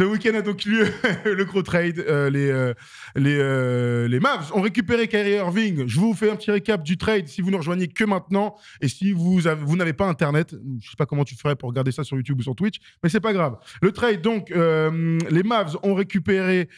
Ce week-end a donc lieu le gros trade. Euh, les, euh, les, euh, les, Mavs ont récupéré Kyrie Irving. Je vous fais un petit récap du trade si vous ne rejoignez que maintenant. Et si vous, vous n'avez pas Internet, je ne sais pas comment tu ferais pour regarder ça sur YouTube ou sur Twitch, mais c'est pas grave. Le trade, donc, les Mavs ont récupéré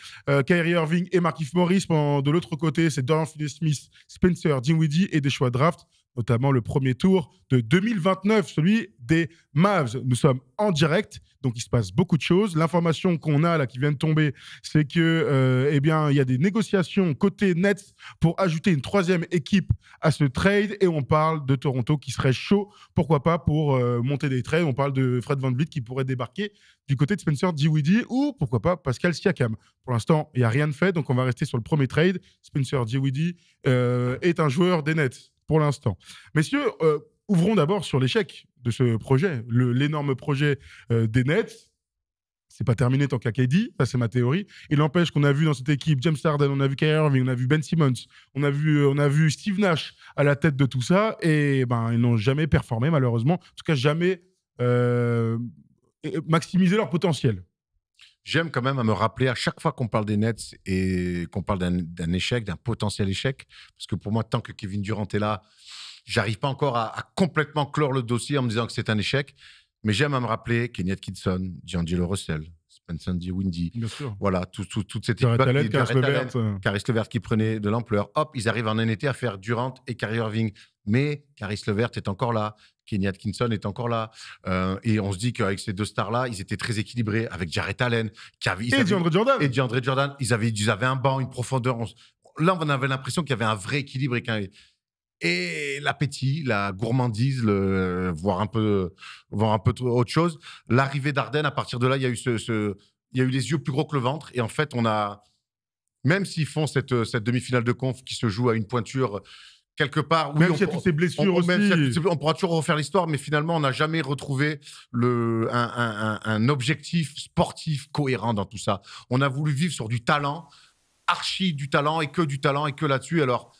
Kyrie Irving et Markif Morris. de l'autre côté, c'est Dorian Finney-Smith, Spencer Dinwiddie et des choix draft notamment le premier tour de 2029, celui des Mavs. Nous sommes en direct, donc il se passe beaucoup de choses. L'information qu'on a là qui vient de tomber, c'est que euh, eh bien il y a des négociations côté Nets pour ajouter une troisième équipe à ce trade et on parle de Toronto qui serait chaud, pourquoi pas pour euh, monter des trades. On parle de Fred Van VanVleet qui pourrait débarquer du côté de Spencer Diwidi ou pourquoi pas Pascal Siakam. Pour l'instant, il y a rien de fait, donc on va rester sur le premier trade. Spencer Diwidi euh, est un joueur des Nets pour l'instant. Messieurs, euh, ouvrons d'abord sur l'échec de ce projet, l'énorme projet euh, des Nets. C'est pas terminé tant qu'à KD, ça c'est ma théorie. Il empêche qu'on a vu dans cette équipe James Harden, on a vu Kyrie Irving, on a vu Ben Simmons, on a vu, euh, on a vu Steve Nash à la tête de tout ça et ben ils n'ont jamais performé malheureusement, en tout cas jamais maximisé leur potentiel j'aime quand même à me rappeler à chaque fois qu'on parle des Nets et qu'on parle d'un échec, d'un potentiel échec, parce que pour moi, tant que Kevin Durant est là, j'arrive pas encore à, complètement clore le dossier en me disant que c'est un échec. Mais j'aime à me rappeler Kidson, Atkinson, le Russell, Sandy, Windy. Voilà, tout, toute cette équipe. Caris Levert. Levert qui prenait de l'ampleur. Hop, ils arrivent en un été à faire Durant et Kyrie Irving. Mais Caris Levert est encore là. Kenny Atkinson est encore là. Euh, et on se dit qu'avec ces deux stars-là, ils étaient très équilibrés avec Jared Allen. Qui et DeAndre Jordan. Et DeAndre Jordan. Ils avaient, ils avaient un banc, une profondeur. là, on avait l'impression qu'il y avait un vrai équilibre et qu'un et l'appétit, la gourmandise, le, voire un peu, voir un peu autre chose. L'arrivée d'Ardenne, à partir de là, il y a eu ce, il y a eu les yeux plus gros que le ventre. Et en fait, on a, même s'ils font cette, demi-finale de conf qui se joue à une pointure quelque part. Même s'il toutes ces blessures on, aussi. on pourra toujours refaire l'histoire, mais finalement, on n'a jamais retrouvé le, un, un, objectif sportif cohérent dans tout ça. On a voulu vivre sur du talent, archi du talent et que du talent et que là-dessus. Alors,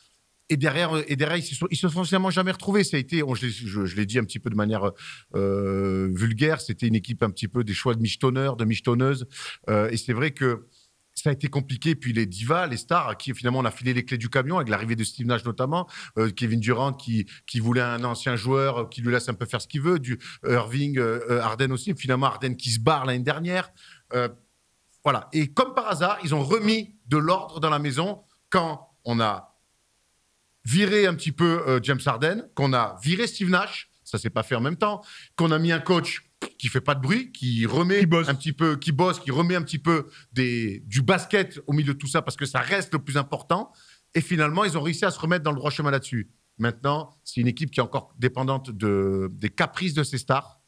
et derrière, euh, et derrière, ils se sont, ils se sont finalement jamais retrouvés. Ça a été, je, l'ai dit un petit peu de manière euh, euh, vulgaire, c'était une équipe un petit peu des choix de michetonneurs, de michetonneuses. et c'est vrai que ça a été compliqué. Puis les divas, les stars, à qui finalement on a filé les clés du camion, avec l'arrivée de Steve Nash notamment, Kevin Durant qui, qui voulait un ancien joueur qui lui laisse un peu faire ce qu'il veut, du Irving, Arden aussi, finalement Arden qui se barre l'année dernière. voilà. Et comme par hasard, ils ont remis de l'ordre dans la maison quand on a virer un petit peu euh, James Harden, qu'on a viré Steve Nash, ça s'est pas fait en même temps, qu'on a mis un coach qui fait pas de bruit, qui remet un petit peu, qui bosse, qui remet un petit peu des, du basket au milieu de tout ça parce que ça reste le plus important. Et finalement, ils ont réussi à se remettre dans le droit chemin là-dessus. Maintenant, c'est une équipe qui est encore dépendante de, des caprices de ses stars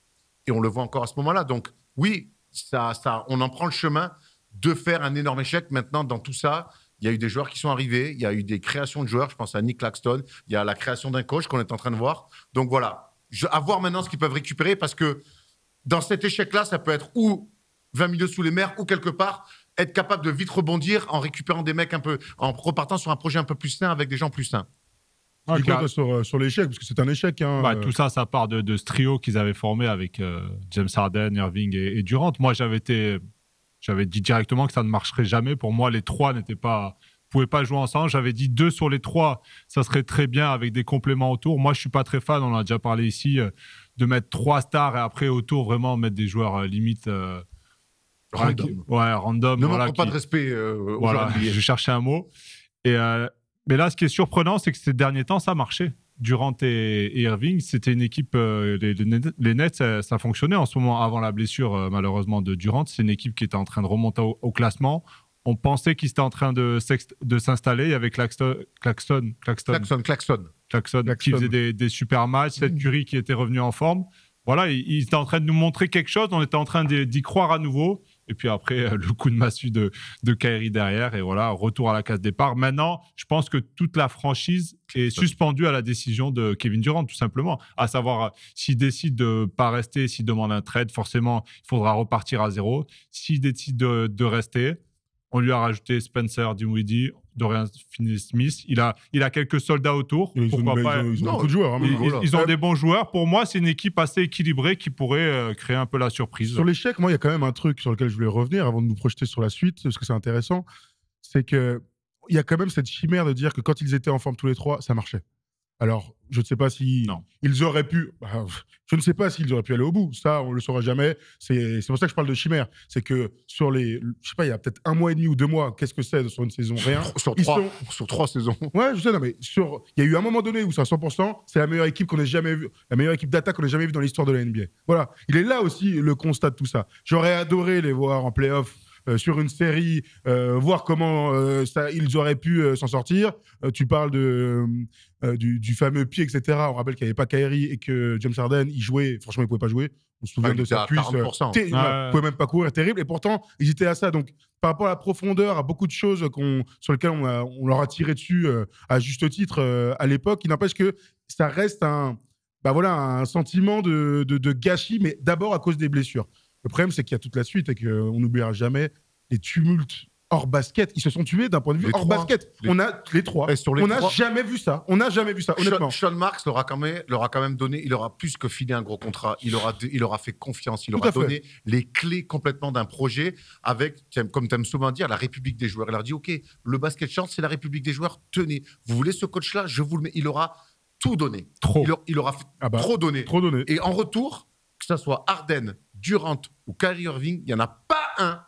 et on le voit encore à ce moment-là. Donc oui, ça, ça, on en prend le chemin de faire un énorme échec maintenant dans tout ça il y a eu des joueurs qui sont arrivés, il y a eu des créations de joueurs. Je pense à Nick Claxton, il y a la création d'un coach qu'on est en train de voir. Donc voilà, je, à voir maintenant ce qu'ils peuvent récupérer parce que dans cet échec-là, ça peut être ou 20 milieux sous les mers ou quelque part être capable de vite rebondir en récupérant des mecs un peu, en repartant sur un projet un peu plus sain avec des gens plus sains. Ah, cas, sur, euh, sur l'échec, parce que c'est un échec. Hein, bah, euh. Tout ça, ça part de, ce trio qu'ils avaient formé avec euh, James Harden, Irving et Durant. Moi, j'avais été j'avais dit directement que ça ne marcherait jamais. Pour moi, les trois n'étaient pas pouvaient pas jouer ensemble. J'avais dit deux sur les trois, ça serait très bien avec des compléments autour. Moi, je suis pas très fan, on a déjà parlé ici, euh, de mettre trois stars et après autour vraiment mettre des joueurs euh, limite. Euh, random. ouais, random. Ne voilà, pas de respect. voilà, je cherchais un mot. Et, mais là, ce qui est surprenant, c'est que ces derniers temps, ça marchait. Durant et, Irving, c'était une équipe, euh, les, Nets, euh, ça, fonctionnait en ce moment avant la blessure euh, malheureusement de Durant. C'est une équipe qui était en train de remonter au, classement. On pensait qu'ils étaient en train de, s'installer avec Claxton, Claxton, Claxton, Claxton, Claxton, qui faisait des, super matchs, cette mm. qui était revenu en forme. Voilà, ils il étaient en train de nous montrer quelque chose, on était en train d'y croire à nouveau. Et puis après, euh, le coup de massue de, de Kairi derrière. Et voilà, retour à la case départ. Maintenant, je pense que toute la franchise est suspendue à la décision de Kevin Durant, tout simplement. À savoir, euh, s'il décide de ne pas rester, s'il demande un trade, forcément, il faudra repartir à zéro. S'il décide de, rester, on lui a rajouté Spencer Dinwiddie, Dorian smith Il a, il a quelques soldats autour. Ils ont, pas, ils euh, hein, des bons joueurs. Pour moi, c'est une équipe assez équilibrée qui pourrait euh, créer un peu la surprise. Sur l'échec, moi, il y a quand même un truc sur lequel je voulais revenir avant de nous projeter sur la suite, parce que c'est intéressant. C'est qu'il y a quand même cette chimère de dire que quand ils étaient en forme tous les trois, ça marchait. Alors, je ne sais pas si ils auraient pu. Bah, je ne sais pas s'ils auraient pu aller au bout. Ça, on le saura jamais. C'est pour ça que je parle de chimère. C'est que sur les, je sais pas, il y a peut-être un mois et demi ou deux mois. Qu'est-ce que c'est sur une saison Rien. sur, trois, sur trois saisons. Ouais, je sais. Non, mais sur, il y a eu un moment donné où c'est à 100%. C'est la meilleure équipe qu'on ait jamais vue, la meilleure équipe d'attaque qu'on ait jamais vue dans l'histoire de la NBA. Voilà. Il est là aussi le constat de tout ça. J'aurais adoré les voir en playoff euh, sur une série, euh, voir comment euh, ça, ils auraient pu s'en sortir. tu parles du, fameux pied, etc. On rappelle qu'il n'y avait pas Kairi et que James Harden, il jouait. Franchement, il ne pouvait pas jouer. On se souvient de sa puce. Il ne pouvait même pas courir, terrible. Et pourtant, ils étaient à ça. Donc, par rapport à la profondeur, à beaucoup de choses sur lesquelles on, leur a tiré dessus à juste titre à l'époque, il n'empêche que ça reste un, bah voilà, un sentiment de gâchis, mais d'abord à cause des blessures. Le problème, c'est qu'il y a toute la suite et qu'on n'oubliera jamais les tumultes hors basket. Ils se sont tués d'un point de vue hors basket. On a les trois. Eh, on n'a jamais vu ça. On n'a jamais vu ça, honnêtement. Sean, Marx Marks leur a, quand même, leur quand même donné, il leur plus que filé un gros contrat. Il leur il aura fait confiance. Il leur a donné les clés complètement d'un projet avec, comme tu aimes souvent dire, la République des joueurs. Il leur a dit OK, le basket chance, c'est la République des joueurs. Tenez, vous voulez ce coach-là Je vous le mets. Il aura tout donné. Trop. Il, leur, il aura ah bah, trop donné. Trop donné. Et en retour, que ce soit Arden, Durant ou Kyrie Irving, il n'y en a pas un,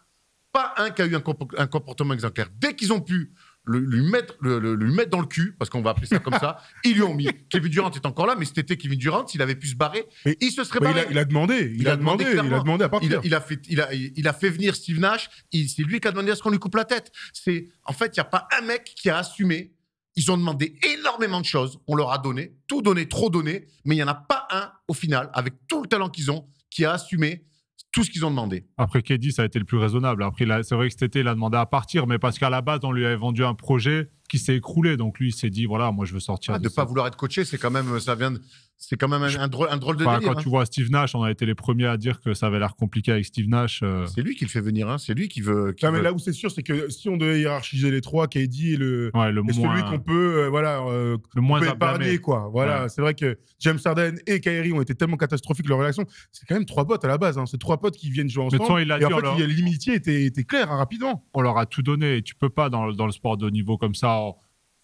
pas un qui a eu un, comportement exemplaire. Dès qu'ils ont pu le, lui, mettre, le, mettre dans le cul, parce qu'on va appeler ça comme ça, ils lui ont mis. Kevin Durant est encore là, mais c'était été, Kevin Durant, s'il avait pu se barrer, mais, il se serait barré. Il a, demandé, il, a, demandé, il a demandé à partir. Il, a, fait, il, il a fait venir Steve Nash, c'est lui qui a demandé à ce qu'on lui coupe la tête. C'est En fait, il n'y a pas un mec qui a assumé. Ils ont demandé énormément de choses, on leur a donné, tout donné, trop donné, mais il n'y en a pas un, au final, avec tout le talent qu'ils ont, qui a assumé tout ce qu'ils ont demandé. Après, Keddy, ça a été le plus raisonnable. Après, c'est vrai que cet été, il a demandé à partir, mais parce qu'à la base, on lui avait vendu un projet qui s'est écroulé. Donc lui, il s'est dit, voilà, moi, je veux sortir. Ah, de ne pas vouloir être coaché, c'est quand même, ça vient, de, c'est quand même un, drôle, un de délire, Quand tu hein. vois Steve Nash, on a été les premiers à dire que ça avait l'air compliqué avec Steve Nash. Euh. C'est lui qui le fait venir, hein. c'est lui qui ah, veut. là où c'est sûr, c'est que si on devait hiérarchiser les trois, KD est le, ouais, le celui qu'on peut, euh, voilà, euh, le moins épargner, quoi. Voilà, c'est vrai que James Harden et Kyrie ont été tellement catastrophiques leur relation. C'est quand même trois potes à la base, hein. c'est trois potes qui viennent jouer ensemble. Mais a et dit, l'imitié était, claire, rapidement. On leur a tout donné. Et tu peux pas dans, le sport de haut niveau comme ça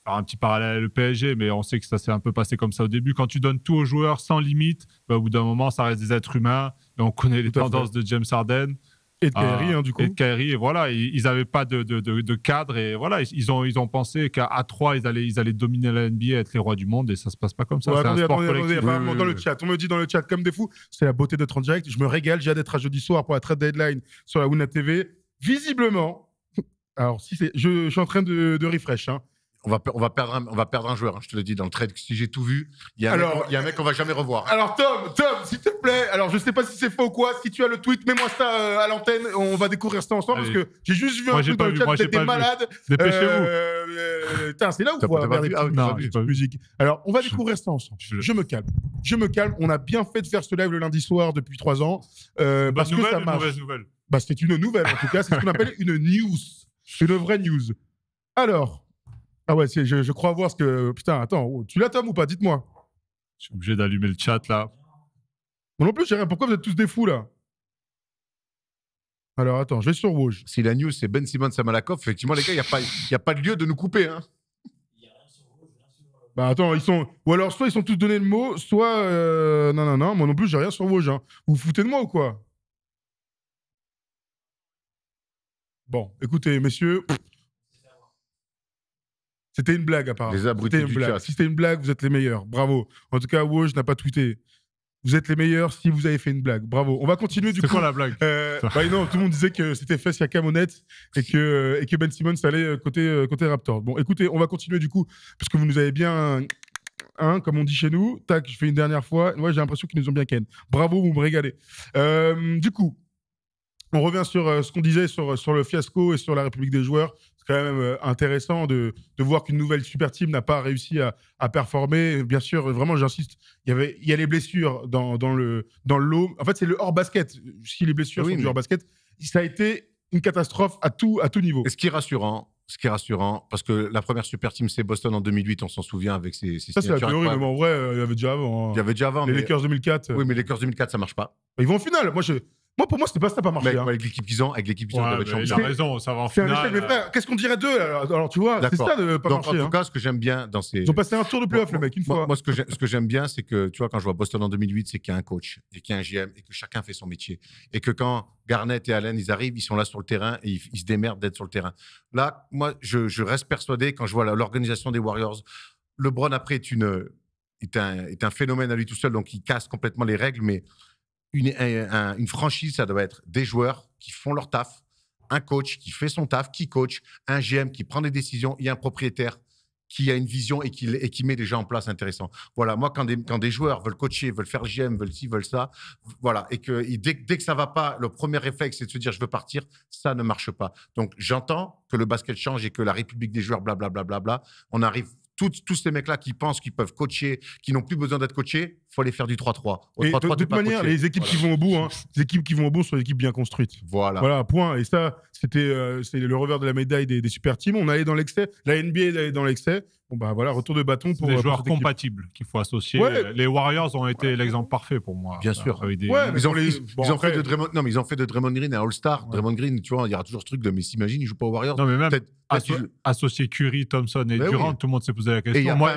un petit parallèle le PSG, mais on sait que ça s'est un peu passé comme ça au début. Quand tu donnes tout aux joueurs sans limite, bah, au bout d'un moment, ça reste des êtres humains. Et on connaît les tendances de James Harden. Et de Kairi, ah, hein, du coup. Et de voilà, ils n'avaient pas de, cadre. Et voilà, ils ont, ils ont pensé qu'à 3, ils allaient, ils allaient dominer la NBA, être les rois du monde, et ça se passe pas comme ça. dans le chat, on me dit dans le chat, comme des fous, c'est la beauté de en direct. Je me régale, j'ai hâte d'être à jeudi soir pour la trade deadline sur la Wuna TV. Visiblement, alors si c'est, je, suis en train de, refresh, hein on va, on, va perdre un, on va perdre un joueur, hein, je te le dis, dans le trade. Si j'ai tout vu, il y a un mec qu'on va jamais revoir. Alors, Tom, Tom, s'il te plaît, alors je sais pas si c'est faux ou quoi, si tu as le tweet, mets-moi ça euh, à l'antenne, on va découvrir ça ensemble, ah parce que j'ai juste vu un truc dans le chat, t'étais malade. Dépêchez-vous. Euh, euh, c'est là où on va musique. Alors, on va découvrir ça ensemble. Je... me calme. Je me calme. On a bien fait de faire ce live le lundi soir depuis trois ans. parce que ça marche. bah, C'est une nouvelle, en tout cas. C'est ce qu'on appelle une news. C'est une vraie news. Alors, ah ouais, je, crois voir ce que. Putain, attends, oh, tu l'attends ou pas Dites-moi. Je suis obligé d'allumer le chat, là. Moi non plus, j'ai rien. Pourquoi vous êtes tous des fous, là Alors, attends, je vais sur rouge. Si la news, c'est Ben Simon Samalakov, effectivement, les gars, il n'y a, pas, y a pas de lieu de nous couper, hein. Bah attends, ils sont. Ou alors, soit ils sont tous donnés le mot, soit. Euh, non, non, non, moi non plus, j'ai rien sur Woj. Hein. Vous vous foutez de moi ou quoi Bon, écoutez, messieurs, c'était une blague, apparemment. Les abrutis une blague. Si c'était une blague, vous êtes les meilleurs. Bravo. En tout cas, Woj n'a pas tweeté. Vous êtes les meilleurs si vous avez fait une blague. Bravo. On va continuer du coup. C'est quoi la blague euh, bah, non, tout le monde disait que c'était Fessia Camonette et que, euh, et que Ben Simmons allait euh, côté, côté Raptor. Bon, écoutez, on va continuer du coup, parce que vous nous avez bien Hein, comme on dit chez nous. Tac, je fais une dernière fois. Moi, j'ai l'impression qu'ils nous ont bien ken. Bravo, vous me régalez. du coup, on revient sur ce qu'on disait sur, sur le fiasco et sur la République des joueurs c'est quand même euh, intéressant de, de voir qu'une nouvelle super team n'a pas réussi à, à, performer. Bien sûr, vraiment, j'insiste, il y avait, il y a les blessures dans, dans le dans En fait, c'est le hors basket. Si les blessures sont du hors basket, ça a été une catastrophe à tout à tout niveau. Et ce qui est rassurant. Ce qui est rassurant, parce que la première super team, c'est Boston en 2008, on s'en souvient avec ses. ses ça, c'est la théorie, mais en vrai, euh, il y avait déjà avant. Hein. Il y avait déjà avant. Les mais... Lakers 2004. Euh. Oui, mais les Lakers 2004, ça marche pas. Ils vont en finale. Moi, je, moi, pour moi, ce c'était pas ça, pas marché. Hein. Avec l'équipe qu'ils ont, avec l'équipe qu'ils ont, ouais, ils il a raison, ça va en finale. Euh. Qu'est-ce qu'on dirait d'eux alors, tu vois, c'est ça de pas Donc, marcher. En tout hein. cas, ce que j'aime bien dans ces. Ils ont passé un tour de playoff, le mec, une fois. Moi, ce que j'aime bien, c'est que, tu vois, quand je vois Boston en 2008, c'est qu'il y a un coach et qu'il y a un GM et que chacun fait son métier. Et que quand Garnett et Allen, ils arrivent, ils sont là sur le terrain et ils, se démerdent d'être sur le terrain. Là, moi, je, reste persuadé quand je vois l'organisation des Warriors. LeBron, après, est, est, un, est un phénomène à lui tout seul, donc il casse complètement les règles, mais une, franchise, ça doit être des joueurs qui font leur taf, un coach qui fait son taf, qui coach, un GM qui prend des décisions il et un propriétaire qui a une vision et qui, et qui met des gens en place intéressants. Voilà, moi, quand des, quand des joueurs veulent coacher, veulent faire GM, veulent ci, veulent ça, voilà, et que dès, que ça va pas, le premier réflexe, c'est de se dire je veux partir, ça ne marche pas. Donc, j'entends que le basket change et que la République des joueurs, blablabla, bla, bla, bla, bla, on arrive tous ces mecs-là qui pensent qu'ils peuvent coacher, qui n'ont plus besoin d'être coachés, faut les faire du 3-3. de toute manière, hein, les équipes qui vont au bout, équipes qui vont au bout sont des équipes bien construites. Voilà. Voilà, point. Et ça, c'était euh, le revers de la médaille des, des super teams. On allait dans l'excès. La NBA allait dans l'excès bah voilà, retour de bâton pour. Des euh, joueurs compatibles qu'il faut associer. Les Warriors ont été l'exemple parfait pour moi. Bien sûr. ils, ont, fait de Draymond... Green un All-Star. Draymond Green, tu vois, il y aura toujours ce truc de mais s'imagine, il joue pas aux Warriors. Non, mais associer Curry, Thompson et ben Durant, tout le monde s'est posé la question. Et, moi,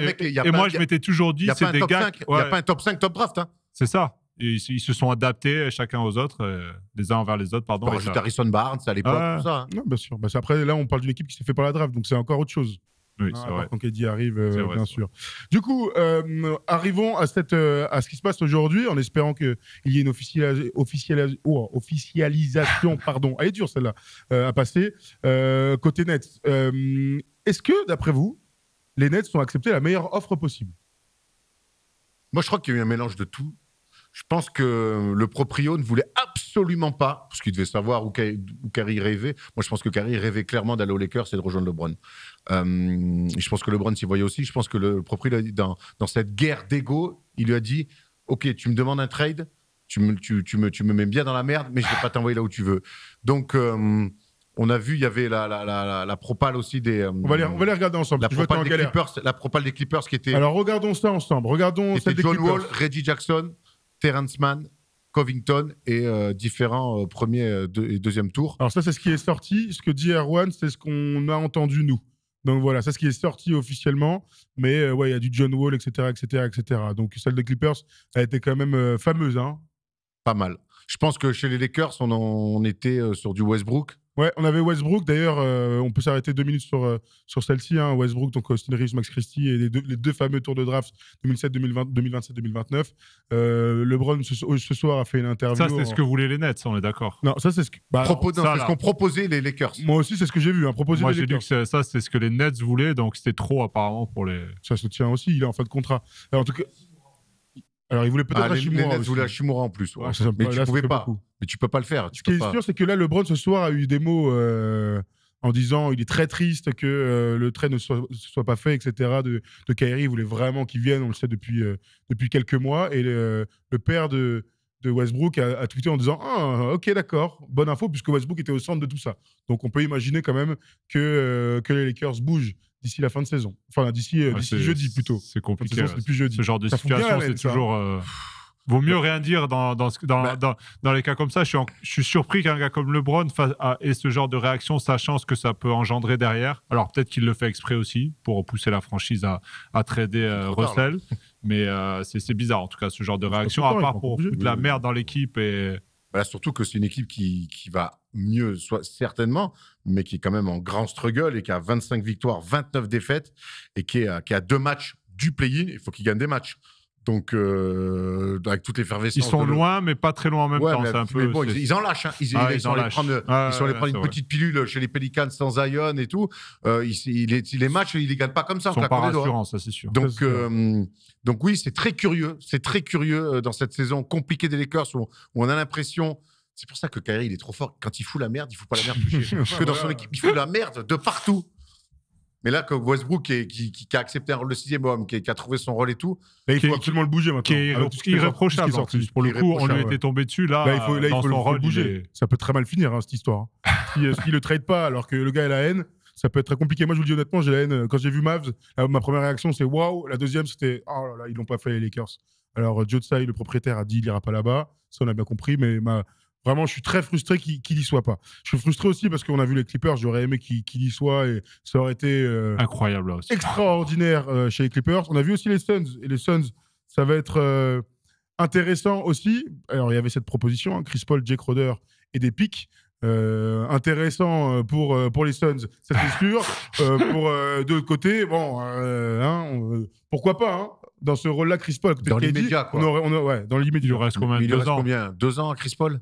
je m'étais toujours dit, c'est des gars. Il n'y a pas un top 5, top draft. Hein. C'est ça. Ils, se sont adaptés chacun aux autres, euh, les uns envers les autres, pardon. Bah, Harrison Barnes à l'époque, tout ça. Hein. Non, bien sûr. Bah, après, là, on parle d'une équipe qui s'est fait par la draft, donc c'est encore autre chose. Oui, hein, euh, c'est vrai. Quand arrive, bien sûr. Du coup, euh, arrivons à, cette, euh, à ce qui se passe aujourd'hui en espérant qu'il y ait une oh, officialisation. pardon, elle est dure celle-là à passer. côté Nets est-ce que, d'après vous, les Nets ont accepté la meilleure offre possible Moi, je crois qu'il y a eu un mélange de tout. Je pense que le proprio ne voulait absolument pas, parce qu'il devait savoir où, Car rêvait. Moi, je pense que Carrie rêvait clairement d'aller aux Lakers et de rejoindre LeBron. Euh, je pense que LeBron s'y voyait aussi. Je pense que le propriétaire, dans, cette guerre d'ego, il lui a dit Ok, tu me demandes un trade, tu me, tu, me, mets bien dans la merde, mais je ne vais pas t'envoyer là où tu veux. Donc. Euh, on a vu, il y avait la, propale aussi des. Euh, on, va les, regarder ensemble. La propale, des Clippers, la des Clippers qui était. Alors regardons ça ensemble. Regardons John Wall, Reggie Jackson, Terrence Mann, Covington et différents premiers et deuxième tours. Alors ça, c'est ce qui est sorti. Ce que dit Erwan, c'est ce qu'on a entendu nous. Donc voilà, ça, ce qui est sorti officiellement. Mais euh, ouais, il y a du John Wall, etc., etc., etc. Donc celle des Clippers a été quand même euh, fameuse. Hein. Pas mal. Je pense que chez les Lakers, on était euh, sur du Westbrook. Ouais, on avait Westbrook. D'ailleurs, euh, on peut s'arrêter deux minutes sur, euh, sur celle-ci. Hein. Westbrook, donc Austin Reeves, Max Christie et les deux, fameux tours de draft 2007-2027-2029. Euh, LeBron, ce, soir, a fait une interview. Ça, c'est ce que voulaient les Nets, on est d'accord. Non, ça, c'est ce bah, qu'ont proposé les Lakers. Moi aussi, c'est ce que j'ai vu. Hein, proposer Moi, j'ai vu que ça, c'est ce que les Nets voulaient, donc c'était trop apparemment pour les. Ça se tient aussi, il est en fin de contrat. en tout cas, alors, il voulait peut-être ah, voulait en plus. Ah, mais tu pouvais pas. Mais tu peux pas le faire. ce qui est sûr, c'est que là, LeBron, ce soir, a eu des mots euh, en disant il est très triste que euh, le trait ne soit, pas fait, etc. de, de Kairi. Il voulait vraiment qu'il vienne, on le sait depuis, euh, depuis quelques mois. Et le, père de, Westbrook a, tweeté en disant Ah, ok, d'accord, bonne info, puisque Westbrook était au centre de tout ça. Donc on peut imaginer quand même que, que les Lakers bougent d'ici la fin de saison. Enfin, d'ici euh, jeudi plutôt. C'est compliqué. Ce genre de situation, c'est toujours. Euh, vaut mieux rien dire dans, bah. dans, dans, les cas comme ça. Je suis, surpris qu'un gars comme LeBron ait ce genre de réaction, sachant ce que ça peut engendrer derrière. Alors peut-être qu'il le fait exprès aussi pour pousser la franchise à, à trader euh, Russell. mais c'est bizarre en tout cas ce genre de réaction, à part pour toute la merde dans l'équipe et surtout que c'est une équipe qui, va mieux, soit certainement, mais qui est quand même en grand struggle et qui a 25 victoires, 29 défaites et qui, qui a deux matchs du play-in. Il faut qu'il gagne des matchs. Donc, euh, avec les l'effervescence. Ils sont loin, mais pas très loin en même temps. un peu, ils, en lâchent. Hein. Ils, ah, Prendre, euh, ils sont allés prendre une petite pilule chez les Pelicans sans Zion et tout. Euh, les, matchs, ils les gagnent pas comme ça. Ils sont pas rassurants, ça c'est sûr. Donc, euh, donc oui, c'est très curieux. C'est très curieux euh, dans cette saison compliquée des Lakers où, on a l'impression. C'est pour ça que Kyrie, il est trop fort. Quand il fout la merde, il fout pas la merde plus. que dans son équipe. Il fout la merde de partout. Mais là, que Westbrook qui, qui, qui, a accepté le sixième homme, qui, a trouvé son rôle et tout, il faut absolument le bouger maintenant. Qui est ce qui Est Pour le coup, on lui était tombé dessus. Là, il faut, il le, bouger. Ça peut très mal finir, hein, cette histoire. Hein. si, le trade pas, alors que le gars a la haine, ça peut être très compliqué. Moi, je vous le dis honnêtement, j'ai la haine. Euh, quand j'ai vu Mavs, ma première réaction, c'est waouh. La deuxième, c'était oh là là, ils l'ont pas fait, les Lakers. Alors, euh, Joe Tsai, le propriétaire, a dit il ira pas là-bas. Ça, on a bien compris. Mais ma, Vraiment, je suis très frustré qu'il n'y y soit pas. Je suis frustré aussi parce qu'on a vu les Clippers, j'aurais aimé qu'il y soit et ça aurait été euh, incroyable extraordinaire euh, chez les Clippers. On a vu aussi les Suns et les Suns, ça va être euh, intéressant aussi. Alors, il y avait cette proposition, hein, Chris Paul, Jake Roder et des pics. intéressant pour, pour les Suns, ça c'est sûr. pour de côté, bon, hein, pourquoi pas hein, Dans ce rôle-là, Chris Paul. Dans l'immédiat, On aurait, on ouais, dans l'immédiat. Il reste combien, deux, ans. combien deux ans à Chris Paul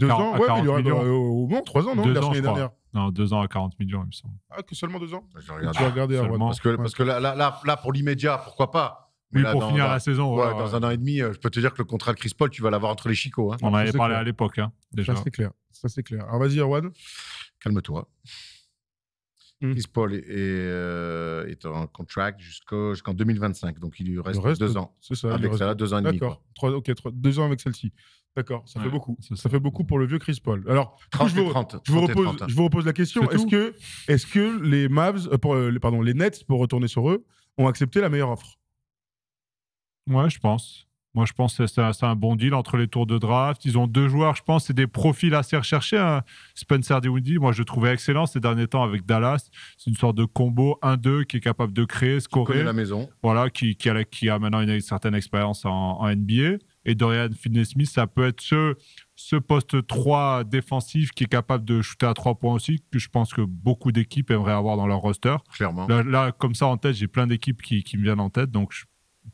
deux ans, ouais, il y aura, euh, au moins trois ans, non Deux ans, je Non, deux ans à 40 millions, il me semble. Ah, que seulement deux ans bah, Je regarder, parce que, parce que là, là, là pour l'immédiat, pourquoi pas oui, pour finir la saison. dans un an et demi, euh, je peux te dire que le contrat de Chris Paul, tu vas l'avoir entre les chicots. Hein. On en avait parlé à l'époque, hein, déjà. Ça, c'est clair. Ça, c'est clair. Alors, vas-y, Erwan. Calme-toi. Hmm. Chris Paul est, est, euh, en contract jusqu'en 2025. Donc, il lui reste, 2 deux ans. C'est ça. Avec ça, deux ans et demi. D'accord. Ok, deux ans avec celle-ci. D'accord, ça fait beaucoup. Ça, fait beaucoup pour le vieux Chris Paul. Alors, 30 je, vous, 30, je, vous repose, la question. Est-ce que, est que les Mavs, euh, pour, euh, pardon, les Nets, pour retourner sur eux, ont accepté la meilleure offre Ouais, je pense. Moi, je pense que c'est un bon deal entre les tours de draft. Ils ont deux joueurs, je pense, c'est des profils assez recherchés. Hein. Spencer Dinwiddie, moi, je le trouvais excellent ces derniers temps avec Dallas. C'est une sorte de combo 1-2 qui est capable de créer, scorer. Qui la maison. Voilà, qui, qui, a, a, maintenant une certaine expérience en, en NBA et Dorian Finney-Smith, ça peut être ce, ce poste 3 défensif qui est capable de shooter à 3 points aussi, que je pense que beaucoup d'équipes aimeraient avoir dans leur roster. Clairement. Là, comme ça en tête, j'ai plein d'équipes qui, qui, me viennent en tête, donc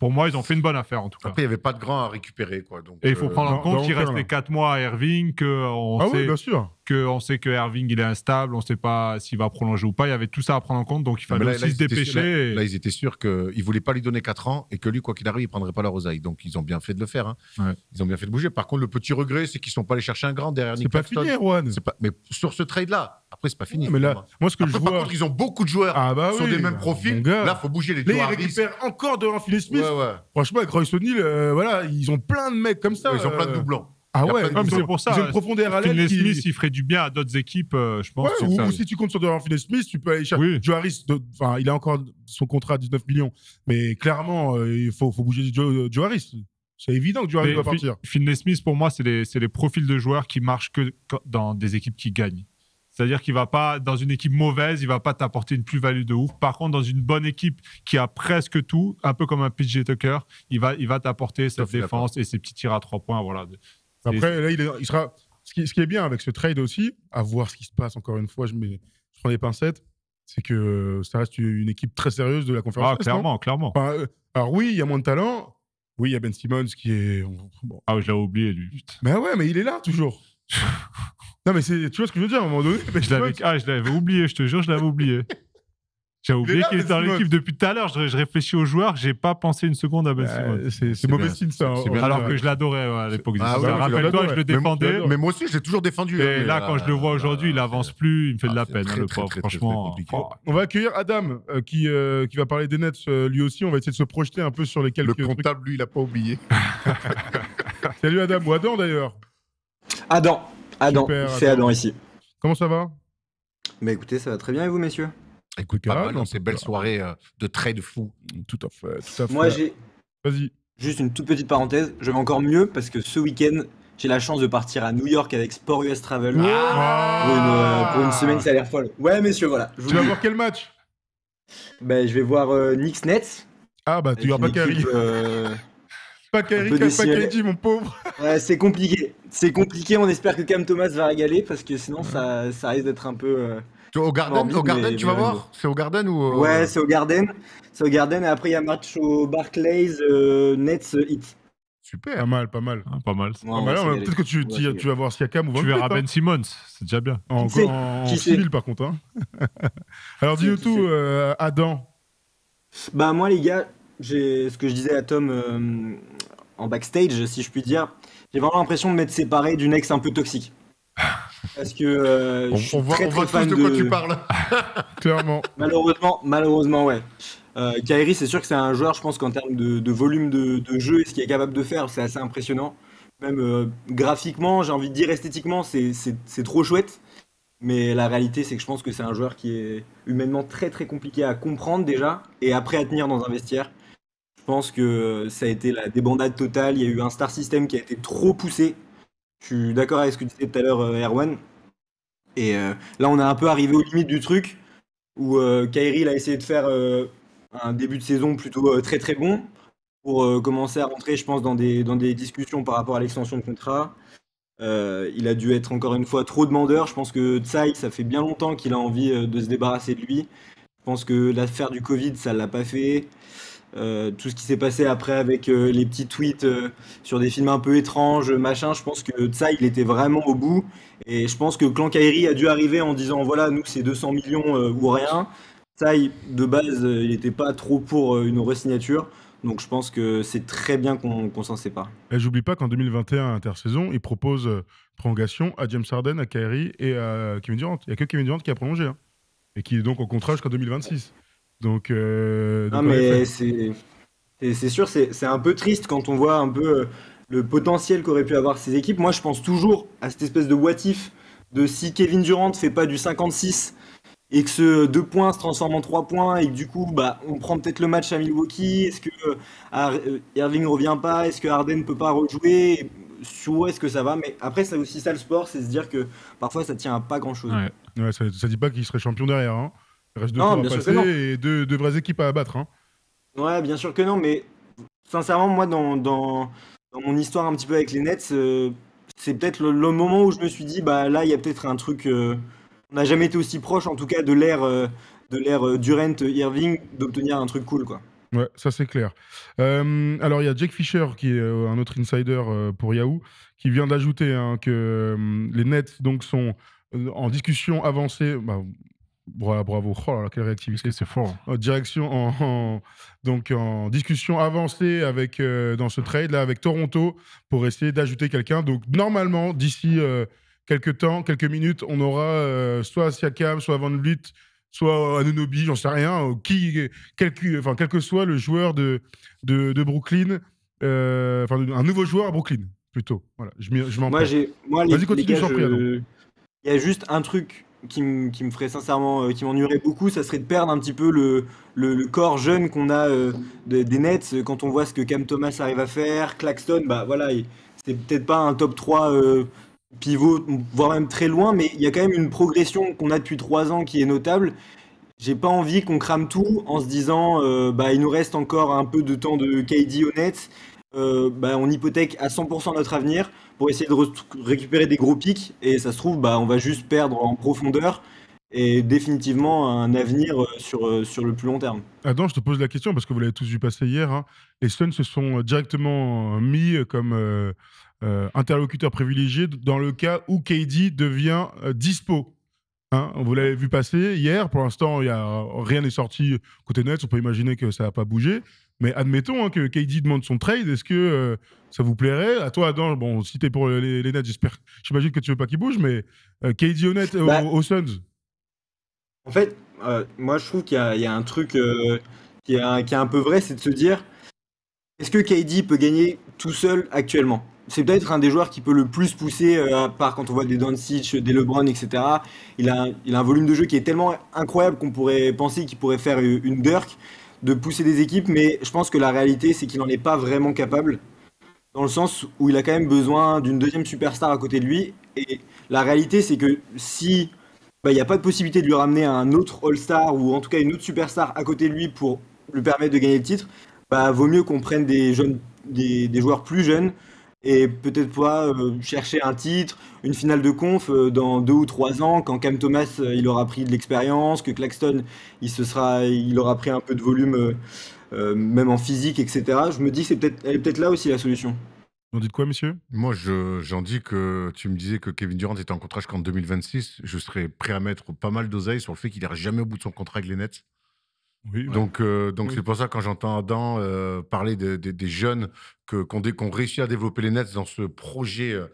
pour moi, ils ont fait une bonne affaire en tout cas. Après, il n'y avait pas de grand à récupérer. Quoi, donc, et il faut euh, prendre en compte qu'il restait 4 mois à Irving, que euh, ah sait... oui, bien sûr qu'on sait que Irving il est instable, on sait pas s'il va prolonger ou pas. Il y avait tout ça à prendre en compte, donc il fallait aussi se dépêcher. là, ils étaient sûrs qu'ils ne voulaient pas lui donner 4 ans et que lui, quoi qu'il arrive, il prendrait pas la rosaille. Donc ils ont bien fait de le faire. Hein. Ils ont bien fait de bouger. Par contre, le petit regret, c'est qu'ils sont pas allés chercher un grand derrière Nick pas fini, Juan Mais sur ce trade-là, après, c'est pas fini. mais là, moi, ce que je vois... ils ont beaucoup de joueurs ah, bah sur des mêmes profils. Là, faut bouger les deux. Là, ils récupèrent encore de Philly Smith. Franchement, avec Royce O'Neill, euh, voilà, ils ont plein de mecs comme ça. ils ont plein de euh. doublons. Ah ouais, c'est pour ça. une profondeur à Qui... Smith, il ferait du bien à d'autres équipes, euh, je pense. ou, si tu comptes sur Finley Smith, tu peux aller chercher. Oui. Joe Harris, il a encore son contrat à 19 millions. Mais clairement, euh, il faut, bouger euh, Joe, Harris. C'est évident que Joe Harris va partir. Finley Smith, pour moi, c'est les, profils de joueurs qui marchent que dans des équipes qui gagnent. C'est-à-dire qu'il va pas dans une équipe mauvaise, il va pas t'apporter une plus-value de ouf. Par contre, dans une bonne équipe qui a presque tout, un peu comme un PJ Tucker, il va, il va t'apporter sa défense et ses petits tirs à trois points. Voilà, après, là, il, sera. Ce qui, est bien avec ce trade aussi, à voir ce qui se passe encore une fois, je, mets, je prends des pincettes, c'est que ça reste une équipe très sérieuse de la conférence. Ah, clairement, clairement. Euh, alors oui, il y a moins de talent. Oui, il y a Ben Simmons qui est. Ah, je l'avais oublié, lui. Mais ben ouais, mais il est là toujours. non, mais tu vois ce que je veux dire à un moment donné. Ben je Ah, je l'avais oublié, je te jure, je l'avais oublié. J'ai oublié qu'il était dans l'équipe depuis tout à l'heure. Je, réfléchis aux joueurs, j'ai pas pensé une seconde à Ben c'est mauvais signe ça. Hein. Alors que je l'adorais à l'époque. Ah Rappelle-toi, je le défendais. Mais, moi aussi, j'ai toujours défendu. Hein, et là, quand je le vois aujourd'hui, il avance plus, il me fait de ah, la peine, le pauvre. franchement. Oh. On va accueillir Adam euh, euh, qui, va parler des Nets euh, lui aussi. On va essayer de se projeter un peu sur les quelques. Le comptable, lui, il a pas oublié. Salut Adam, ou Adam d'ailleurs. Adam, Adam, c'est Adam ici. Comment ça va Mais écoutez, ça va très bien et vous, messieurs Écoute, pas mal dans hein, hein, ces belles soirées euh, de trade fou. Tout Moi, j'ai. Juste une toute petite parenthèse. Je vais encore mieux parce que ce week-end, j'ai la chance de partir à New York avec Sport US Travel. Ah euh, pour, une, semaine, ça a l'air folle. Ouais, messieurs, voilà. tu vas voir quel match ben, Je vais voir euh, Knicks Nets. Ah, bah, tu vas pas Kyrie. Pas Kyrie, pas mon pauvre. Ouais, c'est compliqué. C'est compliqué. On espère que Cam Thomas va régaler parce que sinon, ça risque d'être un peu. Au Garden, au garden tu vas voir C'est au Garden ou euh, Ouais, c'est au Garden. C'est au Garden et après il y a match au Barclays, euh, Nets, euh, Heat. Super. Pas mal, pas mal. Ah, pas mal. Ah, bah peut-être que tu, vas voir Siakam ou Tu verras Ben hein. Simmons, c'est déjà bien. En, civil par contre. Hein. Alors dis-nous tout, Adam. Bah moi les gars, ce que je disais à Tom en backstage, si je puis dire, j'ai vraiment l'impression de m'être séparé d'une ex un peu toxique. parce que euh, je suis voit, très, de quoi tu parles. Clairement. Malheureusement, malheureusement, ouais. Euh, Kairi, c'est sûr que c'est un joueur, je pense qu'en termes de, volume de, jeu et ce qu'il est capable de faire, c'est assez impressionnant. Même euh, graphiquement, j'ai envie de dire esthétiquement, c'est trop chouette. Mais la réalité, c'est que je pense que c'est un joueur qui est humainement très très compliqué à comprendre déjà, et après à tenir dans un vestiaire. Je pense que ça a été la débandade totale. Il y a eu un star system qui a été trop poussé, je suis d'accord avec ce que tu disais tout à l'heure, euh, Erwan. Et euh, là, on est un peu arrivé aux limites du truc où Kyrie euh, Kairi a essayé de faire un début de saison plutôt très très bon pour commencer à rentrer, je pense, dans des, dans des discussions par rapport à l'extension de contrat. il a dû être encore une fois trop demandeur. Je pense que Tsai, ça fait bien longtemps qu'il a envie de se débarrasser de lui. Je pense que l'affaire du Covid, ça l'a pas fait. Euh, tout ce qui s'est passé après avec euh, les petits tweets euh, sur des films un peu étranges, machin, je pense que ça, il était vraiment au bout. Et je pense que Clan Kairi a dû arriver en disant voilà, nous, c'est 200 millions ou rien. Ça, de base, il n'était pas trop pour une re-signature Donc je pense que c'est très bien qu'on s'en sépare. Et j'oublie pas qu'en 2021, intersaison, il propose prolongation à James Harden, à Kairi et à Kevin Durant. Il n'y a que Kevin Durant qui a prolongé. Hein. et qui est donc au contrat jusqu'en 2026. Donc, euh, mais c'est sûr, c'est un peu triste quand on voit un peu euh, le potentiel qu'auraient pu avoir ces équipes. Moi, je pense toujours à cette espèce de boitif de si Kevin Durant fait pas du 56 et que ce 2 points se transforme en 3 points et que du coup bah, on prend peut-être le match à Milwaukee, est-ce que euh, Irving revient pas, est-ce que Harden peut pas rejouer, sur où est-ce que ça va, mais après c'est aussi ça le sport, c'est se dire que parfois ça tient à pas grand-chose. ça, dit pas qu'il serait champion derrière. Hein reste deux non, à passer et deux, vraies équipes à abattre. Hein. Ouais, bien sûr que non, mais sincèrement, moi, dans, mon histoire un petit peu avec les Nets, euh, c'est peut-être le, moment où je me suis dit, bah là, il y a peut-être un truc. Euh, on n'a jamais été aussi proche, en tout cas, de l'ère euh, de Durant Irving d'obtenir un truc cool, quoi. Ouais, ça c'est clair. alors il y a Jake Fisher qui est un autre insider pour Yahoo qui vient d'ajouter hein, que les Nets donc sont en discussion avancée. Bah, Bravo, bravo. Oh là quelle réactivité. C'est fort. En direction, en, donc en discussion avancée avec, euh, dans ce trade-là avec Toronto pour essayer d'ajouter quelqu'un. Donc normalement, d'ici euh, quelques temps, quelques minutes, on aura euh, soit Siakam, soit Van Vliet, soit Anunobi, j'en sais rien, qui, quel, enfin, quel que soit le joueur de, de, Brooklyn, enfin un nouveau joueur à Brooklyn plutôt. Voilà, je m'en Moi, Vas-y, continue Il y a juste un truc qui, me, ferait sincèrement, euh, qui m'ennuierait beaucoup, ça serait de perdre un petit peu le, corps jeune qu'on a euh, des Nets. Euh, quand on voit ce que Cam Thomas arrive à faire, Claxton, bah voilà, c'est peut-être pas un top 3 pivot, voire même très loin, mais il y a quand même une progression qu'on a depuis 3 ans qui est notable. J'ai pas envie qu'on crame tout en se disant, bah il nous reste encore un peu de temps de KD au Nets euh, bah, on hypothèque à 100% notre avenir pour essayer de récupérer des gros pics et ça se trouve bah, on va juste perdre en profondeur et définitivement un avenir euh, sur, euh, sur le plus long terme. Adam, je te pose la question parce que vous l'avez tous vu passer hier. Hein. Les Suns se sont directement mis comme interlocuteurs privilégiés interlocuteur privilégié dans le cas où KD devient dispo. Hein. vous l'avez vu passer hier. Pour l'instant, rien n'est sorti côté net, On peut imaginer que ça n'a pas bougé. Mais admettons hein, que KD demande son trade, est-ce que euh, ça vous plairait À toi, Adam, bon, si t'es pour les, Nets, j'imagine que tu veux pas qu'il bouge, mais euh, KD bah au aux, Suns En fait, euh, moi je trouve qu'il y, a un truc qui est un, peu vrai, c'est de se dire est-ce que KD peut gagner tout seul actuellement c'est peut-être un des joueurs qui peut le plus pousser, à part quand on voit des Doncic, des LeBron, etc. Il a, il a un volume de jeu qui est tellement incroyable qu'on pourrait penser qu'il pourrait faire une Dirk de pousser des équipes, mais je pense que la réalité, c'est qu'il n'en est pas vraiment capable, dans le sens où il a quand même besoin d'une deuxième superstar à côté de lui. Et la réalité, c'est que si bah, il n'y a pas de possibilité de lui ramener un autre All-Star ou en tout cas une autre superstar à côté de lui pour lui permettre de gagner le titre, bah, vaut mieux qu'on prenne des, jeunes, des joueurs plus jeunes et peut-être pas euh, chercher un titre, une finale de conf euh, dans deux ou trois ans, quand Cam Thomas euh, il aura pris de l'expérience, que Claxton il se sera, il aura pris un peu de volume, même en physique, etc. Je me dis que c'est peut-être, elle est peut-être là aussi la solution. Vous en dites quoi, monsieur Moi, j'en dis que tu me disais que Kevin Durant était en contrat jusqu'en 2026. Je serais prêt à mettre pas mal d'oseille sur le fait qu'il n'ira jamais au bout de son contrat avec les Nets. Donc, euh, donc c'est pour ça quand j'entends Adam euh, parler des jeunes que qu'on réussi réussit à développer les Nets dans ce projet euh,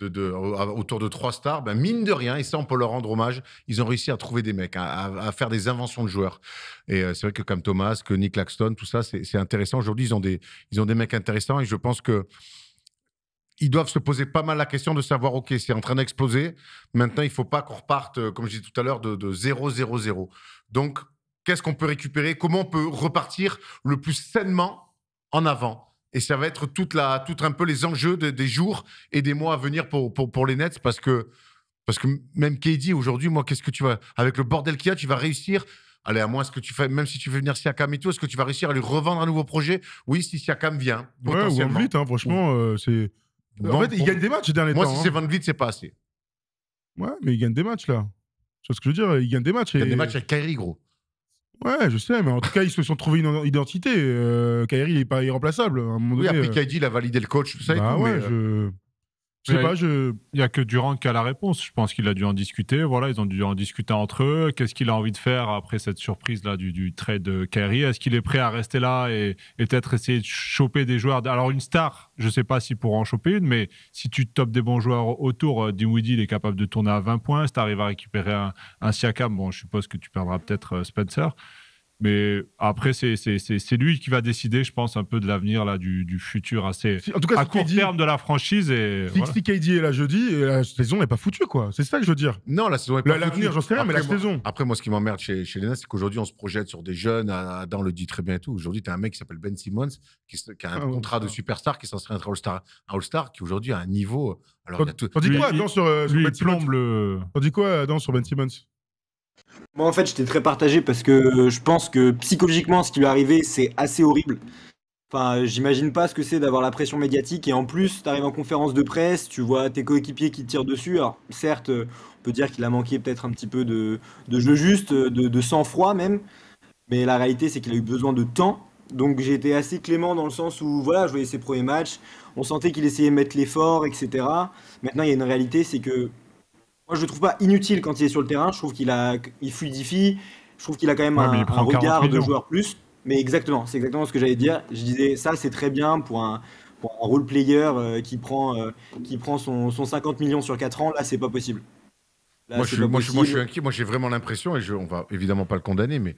de, autour de trois stars, ben, mine de rien, et ça on peut leur rendre hommage, ils ont réussi à trouver des mecs, à, faire des inventions de joueurs. Et c'est vrai que comme Thomas, que Nick Laxton, tout ça, c'est intéressant. Aujourd'hui, ils ont des ils ont des mecs intéressants et je pense que ils doivent se poser pas mal la question de savoir, OK, c'est en train d'exploser. Maintenant, il faut pas qu'on reparte, comme je disais tout à l'heure, de, de 0-0-0. Donc, qu'est-ce qu'on peut récupérer, comment on peut repartir le plus sainement en avant. Et ça va être toute la, tout un peu les enjeux des jours et des mois à venir pour, pour, les Nets parce que, parce que même KD aujourd'hui, moi, qu'est-ce que tu vas, avec le bordel qu'il y a, tu vas réussir. Allez, à moins, ce que tu fais, même si tu veux venir Siakam et tout, est-ce que tu vas réussir à lui revendre un nouveau projet Oui, si Siakam vient. Ouais, ou Van hein, franchement, euh, c'est. En fait, il gagne des matchs ces derniers temps. Moi, si c'est hein. Van ce c'est pas assez. Ouais, mais il gagne des matchs, là. C'est ce que je veux dire, il gagne des matchs. Il gagne des matchs avec Kyrie, gros. Ouais, je sais, mais en tout cas, ils se sont trouvés une identité. Euh, Kyrie, il n'est pas irremplaçable. À un moment oui, après, euh... il a validé le coach, tout ça. Bah ouais, euh, je... Je sais pas, je. Il n'y a que Durant qui a la réponse. Je pense qu'il a dû en discuter. Voilà, ils ont dû en discuter entre eux. Qu'est-ce qu'il a envie de faire après cette surprise-là du, du, trade Kyrie Est-ce qu'il est prêt à rester là et, peut-être essayer de choper des joueurs Alors, une star, je sais pas si pour en choper une, mais si tu topes des bons joueurs autour, euh, Woody il est capable de tourner à 20 points. Si tu arrives à récupérer un, un Siakam, bon, je suppose que tu perdras peut-être euh, Spencer. Mais après, c'est lui qui va décider, je pense, un peu de l'avenir là du, du, futur assez en tout cas, à court terme de la franchise. Et, KD est là jeudi, et la saison n'est pas foutue, quoi. C'est ça que je veux dire. Non, la saison n'est pas L'avenir, j'en sais rien, mais la saison. Après, moi, ce qui m'emmerde chez, chez Lena, c'est qu'aujourd'hui, on se projette sur des jeunes. Adam le dit très bien et tout. Aujourd'hui, tu as un mec qui s'appelle Ben Simmons, qui, a un ah, contrat de superstar, qui s'en serait un All-Star, All -Star, qui aujourd'hui a un niveau. Alors, dis quoi, sur, euh, Dis quoi, Adam sur Ben Simmons moi, en fait, j'étais très partagé parce que je pense que psychologiquement, ce qui lui est arrivé, c'est assez horrible. Enfin, j'imagine pas ce que c'est d'avoir la pression médiatique et en plus, t'arrives en conférence de presse, tu vois tes coéquipiers qui tirent dessus. Alors, certes, on peut dire qu'il a manqué peut-être un petit peu de, jeu juste, de, de sang-froid même, mais la réalité, c'est qu'il a eu besoin de temps. Donc, j'ai été assez clément dans le sens où, voilà, je voyais ses premiers matchs, on sentait qu'il essayait de mettre l'effort, etc. Maintenant, il y a une réalité, c'est que moi, je le trouve pas inutile quand il est sur le terrain. Je trouve qu'il a, il fluidifie. Je trouve qu'il a quand même un, regard de joueur plus. Mais exactement, c'est exactement ce que j'allais dire. Je disais, ça, c'est très bien pour un, pour un role player euh, qui prend, euh, qui prend son, 50 millions sur 4 ans. Là, c'est pas possible. moi, je suis, moi, je, moi, inquiet. Moi, j'ai vraiment l'impression, et je, on va évidemment pas le condamner, mais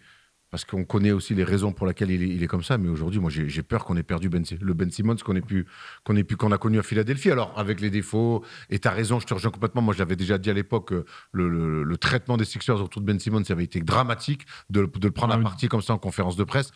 parce qu'on connaît aussi les raisons pour lesquelles il est, comme ça. Mais aujourd'hui, moi, j'ai peur qu'on ait perdu ben, le Ben Simmons qu'on pu, a connu à Philadelphie. Alors, avec les défauts, et tu as raison, je te rejoins complètement. Moi, je l'avais déjà dit à l'époque, euh, le, traitement des Sixers autour de Ben Simmons, ça avait été dramatique de, le prendre à ah partie comme ça en conférence de presse.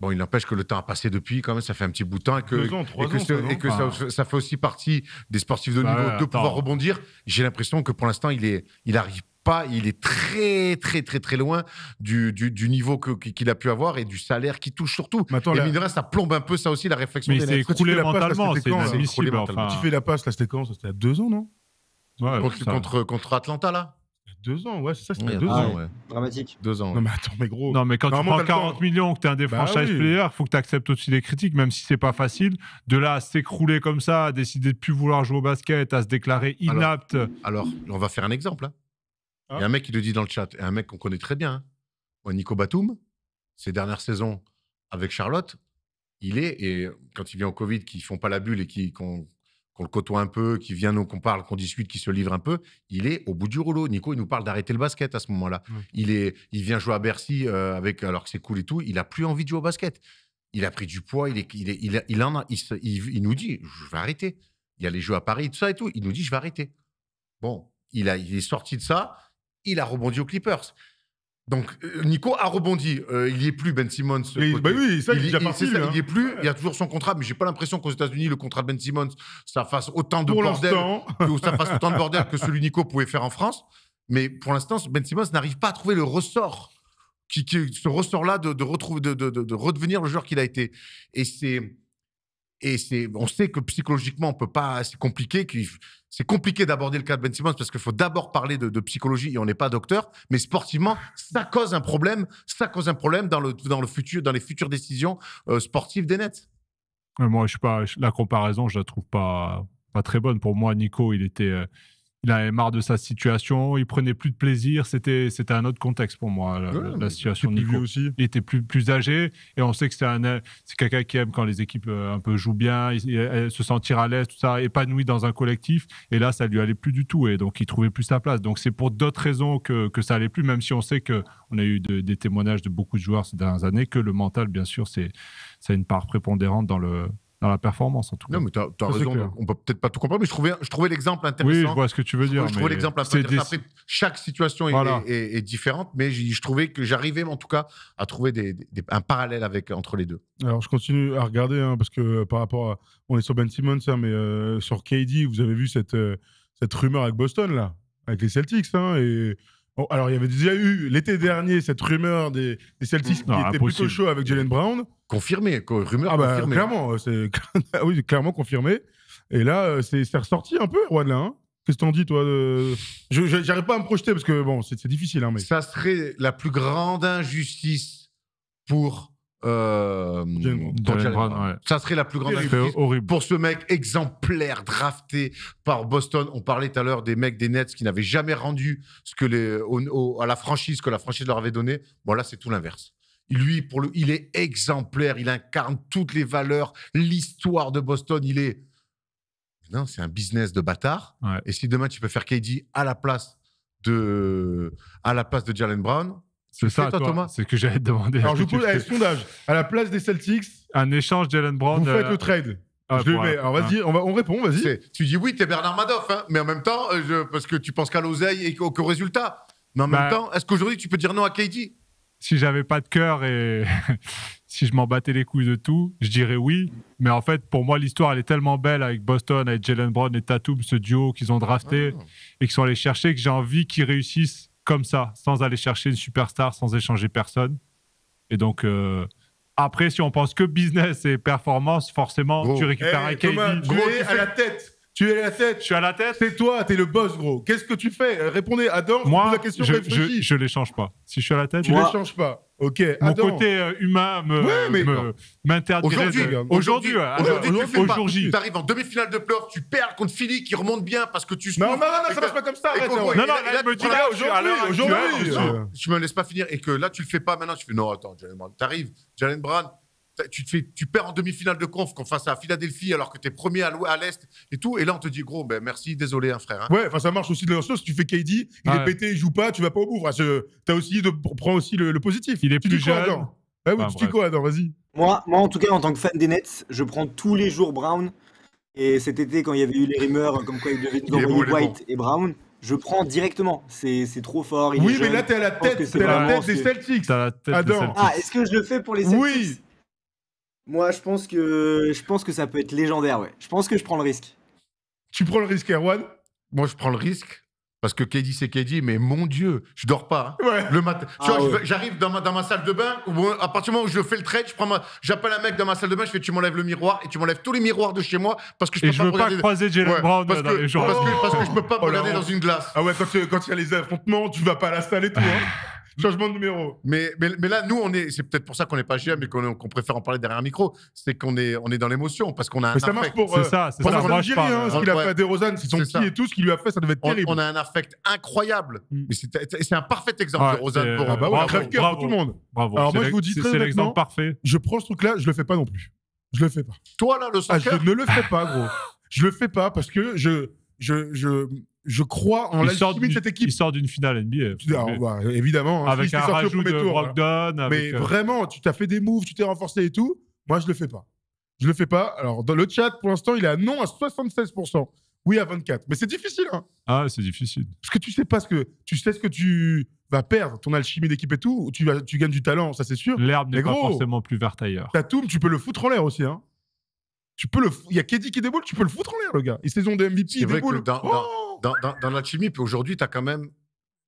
Bon, il n'empêche que le temps a passé depuis, quand même, ça fait un petit bout de temps, et que, et que, et que ça, fait aussi partie des sportifs de bah niveau de pouvoir rebondir. J'ai l'impression que pour l'instant, il est, il pas, il est très, très, très, très loin du, du, du niveau qu'il a pu avoir et du salaire qui touche surtout. Maintenant, et ça plombe un peu ça aussi, la réflexion mais des s'est écroulé mentalement, c'est inadmissible. Enfin... Tu fais la passe, là, c'était quand C'était à deux ans, non ouais, contre, contre, Atlanta, là deux ans, ouais, c'est ça, c'était deux ah ans. Ouais. Dramatique. Deux ans. Non, mais attends, mais gros. Non, mais quand tu prends 40 millions, que tu es un des bah franchise players, il faut que tu acceptes aussi les critiques, même si c'est pas facile. De là à s'écrouler comme ça, à décider de plus vouloir jouer au basket, à se déclarer inapte. Alors, on va faire un exemple. Hein. Ah. Il y a un mec qui le dit dans le chat, et un mec qu'on connaît très bien, hein. Nico Batum, ces dernières saisons avec Charlotte, il est, et quand il vient au Covid, qui font pas la bulle et qu'on, le côtoie un peu, qui vient nous, qu'on parle, qu'on discute, qui se livre un peu, il est au bout du rouleau. Nico, il nous parle d'arrêter le basket à ce moment-là. Il est, il vient jouer à Bercy euh, avec, alors que c'est cool et tout, il a plus envie de jouer au basket. Il a pris du poids, il est, il est, il, il il, il, nous dit, je vais arrêter. Il y a les jeux à Paris, tout ça et tout. Il nous dit, je vais arrêter. Bon, il a, il est sorti de ça il a rebondi aux Clippers. Donc euh, Nico a rebondi. Euh, il n'y est plus Ben Simmons. Bah oui, ça, il, il, il est hein. plus. Il y a toujours son contrat, mais j'ai pas l'impression qu'aux États-Unis le contrat de Ben Simmons ça fasse autant de bordel, que ça fasse autant de bordel que celui Nico pouvait faire en France. Mais pour l'instant, Ben Simmons n'arrive pas à trouver le ressort qui, ce ressort-là de de, redevenir le joueur qu'il a été. Et c'est et c'est on sait que psychologiquement on peut pas, c'est compliqué c'est compliqué d'aborder le cas de Ben Simmons parce qu'il faut d'abord parler de, psychologie et on n'est pas docteur, mais sportivement, ça cause un problème, ça cause un problème dans, le, dans, le futur, dans les futures décisions euh, sportives des Nets. Euh, moi, je suis pas, la comparaison, je la trouve pas, pas très bonne. Pour moi, Nico, il était. Euh, il avait marre de sa situation, il prenait plus de plaisir. C'était, c'était un autre contexte pour moi, la, situation de Nico. Il était plus, plus âgé et on sait que c'est, un, c'est quelqu'un qui aime quand les équipes euh, un peu jouent bien, se sentir à l'aise, tout ça, épanoui dans un collectif. Et là, ça lui allait plus du tout et donc il trouvait plus sa place. Donc c'est pour d'autres raisons que, que ça allait plus, même si on sait que on a eu des témoignages de beaucoup de joueurs ces dernières années que le mental, bien sûr, c'est, ça une part prépondérante dans le, dans la performance en tout cas. Non, mais tu as, raison, on peut peut-être pas tout comprendre, mais je trouvais, je trouvais l'exemple intéressant. Oui, je vois ce que tu veux dire. Je trouvais l'exemple intéressant. chaque situation est, différente, mais je trouvais que j'arrivais en tout cas à trouver des, un parallèle avec, entre les deux. Alors je continue à regarder, hein, parce que euh, par rapport à. On est sur Ben Simmons, hein, mais euh, sur KD, vous avez vu cette, euh, cette rumeur avec Boston, là, avec les Celtics, hein, et Oh, alors, il y avait déjà eu l'été dernier cette rumeur des, Celtics qui était plutôt chaud avec Jalen Brown. Confirmé, rumeur ah bah, Clairement, euh, ah oui, clairement confirmé. Et là, euh, c'est ressorti un peu, Rouen. Hein Qu'est-ce que t'en dis, toi je J'arrive pas à me projeter parce que bon, c'est difficile. Hein, mais... Ça serait la plus grande injustice pour euh, Brown, Ça serait la plus grande pour ce mec exemplaire drafté par Boston. On parlait tout à l'heure des mecs des Nets qui n'avaient jamais rendu ce que les, à la franchise que la franchise leur avait donné. Bon là, c'est tout l'inverse. Lui, pour le, il est exemplaire. Il incarne toutes les valeurs, l'histoire de Boston. Il est non, c'est un business de bâtard. Et si demain tu peux faire KD à la place de à la place de Jalen Brown, c'est ça, Thomas C'est ce que j'allais te demander. Alors, je pose sondage. À la place des Celtics, un échange Jalen Brown. Vous faites euh, le trade. Ah, je Alors, vas-y, ah. on, on, répond, vas-y. Tu dis oui, t'es Bernard Madoff, hein, mais en même temps, euh, je... parce que tu penses qu'à l'oseille et qu'au résultat. Mais en même bah- temps, est-ce qu'aujourd'hui, tu peux dire non à KD Si j'avais pas de cœur et si je m'en battais les couilles de tout, je dirais oui. Mais en fait, pour moi, l'histoire, elle est tellement belle avec Boston, avec Jalen Brown et Tatum, ce duo qu'ils ont drafté ah. et qu'ils sont allés chercher, que j'ai envie qu'ils réussissent comme ça, sans aller chercher une superstar, sans échanger personne. Et donc, euh, après, si on pense que business et performance, forcément, tu récupères un tu, es à la tête. Tu es la tête. tu suis à la tête. C'est toi, t'es le boss, gros. Qu'est-ce que tu fais Répondez, Adam. Moi, je, la question, je, je l'échange pas. Si je suis à la tête, tu change pas. Ok. Mon côté euh, humain me m'interdit. Aujourd'hui, aujourd'hui, aujourd'hui, euh, aujourd'hui, tu arrives en demi-finale de pleurs, tu perds contre Philly qui remonte bien parce que tu. Non, non, non, non ça marche pas comme ça. Arrête, non, non, là, elle me dit là aujourd'hui, aujourd'hui. tu me laisses pas finir et que là tu le fais pas. Maintenant, tu fais non, attends, Jalen Brown, t'arrives, Jalen Brown tu, te tu perds en demi-finale de conf face à Philadelphie alors que tu es premier à l'Est et tout. Et là, on te dit, gros, ben merci, désolé, hein, frère. Hein. Ouais, enfin, ça marche aussi de la chose. tu fais KD, il est pété, il joue pas, tu vas pas au bout. tu as aussi de, prends aussi le, positif. Il est plus jeune. ouais ah, tu dis quoi, Adam Vas-y. Moi, moi, en tout cas, en tant que fan des Nets, je prends tous les jours Brown. Et cet été, quand il y avait eu les rumeurs comme quoi il devait White et Brown, je prends directement. C'est trop fort. Il oui, mais là, t'es à la tête, es à la tête des Celtics. Adam. Ah, est-ce que je le fais pour les Celtics Oui moi, je pense que je pense que ça peut être légendaire, ouais. Je pense que je prends le risque. Tu prends le risque, Erwan Moi, je prends le risque. Parce que KD, c'est KD, mais mon Dieu, je dors pas. Hein. Le matin. tu vois, ah, j'arrive dans ma, dans ma salle de bain, à partir du moment où je fais le trade, prends j'appelle un mec dans ma salle de bain, je fais, tu m'enlèves le miroir et tu m'enlèves tous les miroirs de chez moi parce que je peux pas je croiser Jalen Brown parce que, dans les Parce, que, je peux pas me oh regarder dans une glace. Ah ouais, quand il y a les affrontements, tu vas pas à la salle et tout, hein. Changement de numéro. Mais, là, nous, C'est peut-être pour ça qu'on n'est pas GM et qu'on préfère en parler derrière un micro. C'est qu'on est, dans l'émotion parce qu'on a un. Mais ça marche pour. c'est ça, c'est ça. ce qu'il a fait à c'est son pied et tout ce qu'il lui a fait, ça devait être terrible. On a un affect incroyable. Mm. C'est un parfait exemple de Rosane. pour, euh, ah bah un bravo, tout le monde. Bravo. Alors moi, je vous dis très honnêtement, parfait. Je prends ce truc-là, je le fais pas non plus. Je le fais pas. Toi là, le soccer. Ah, je ne le fais pas, gros. Je le fais pas parce que je, je crois en l'alchimie de cette équipe. Il sort d'une finale NBA. Ah, évidemment. Hein, avec un rajout de Brogdon, Mais euh, vraiment, tu t'as fait des moves, tu t'es renforcé et tout. Moi, je le fais pas. Je le fais pas. Alors, dans le chat, pour l'instant, il est à non à 76%. Oui à 24. Mais c'est difficile. Hein. Ah, c'est difficile. Parce que tu sais pas ce que tu sais ce que tu vas perdre, ton alchimie d'équipe et tout. tu, vas, tu gagnes du talent, ça c'est sûr. L'herbe n'est pas forcément plus verte ailleurs. Tatum, tu peux le foutre en l'air aussi. Hein. Tu peux le. Il y a Keddy qui déboule, tu peux le foutre en l'air, le gars. Et saison de MVP, déboule. Oh dans, dans, chimie, puis aujourd'hui, tu as quand même.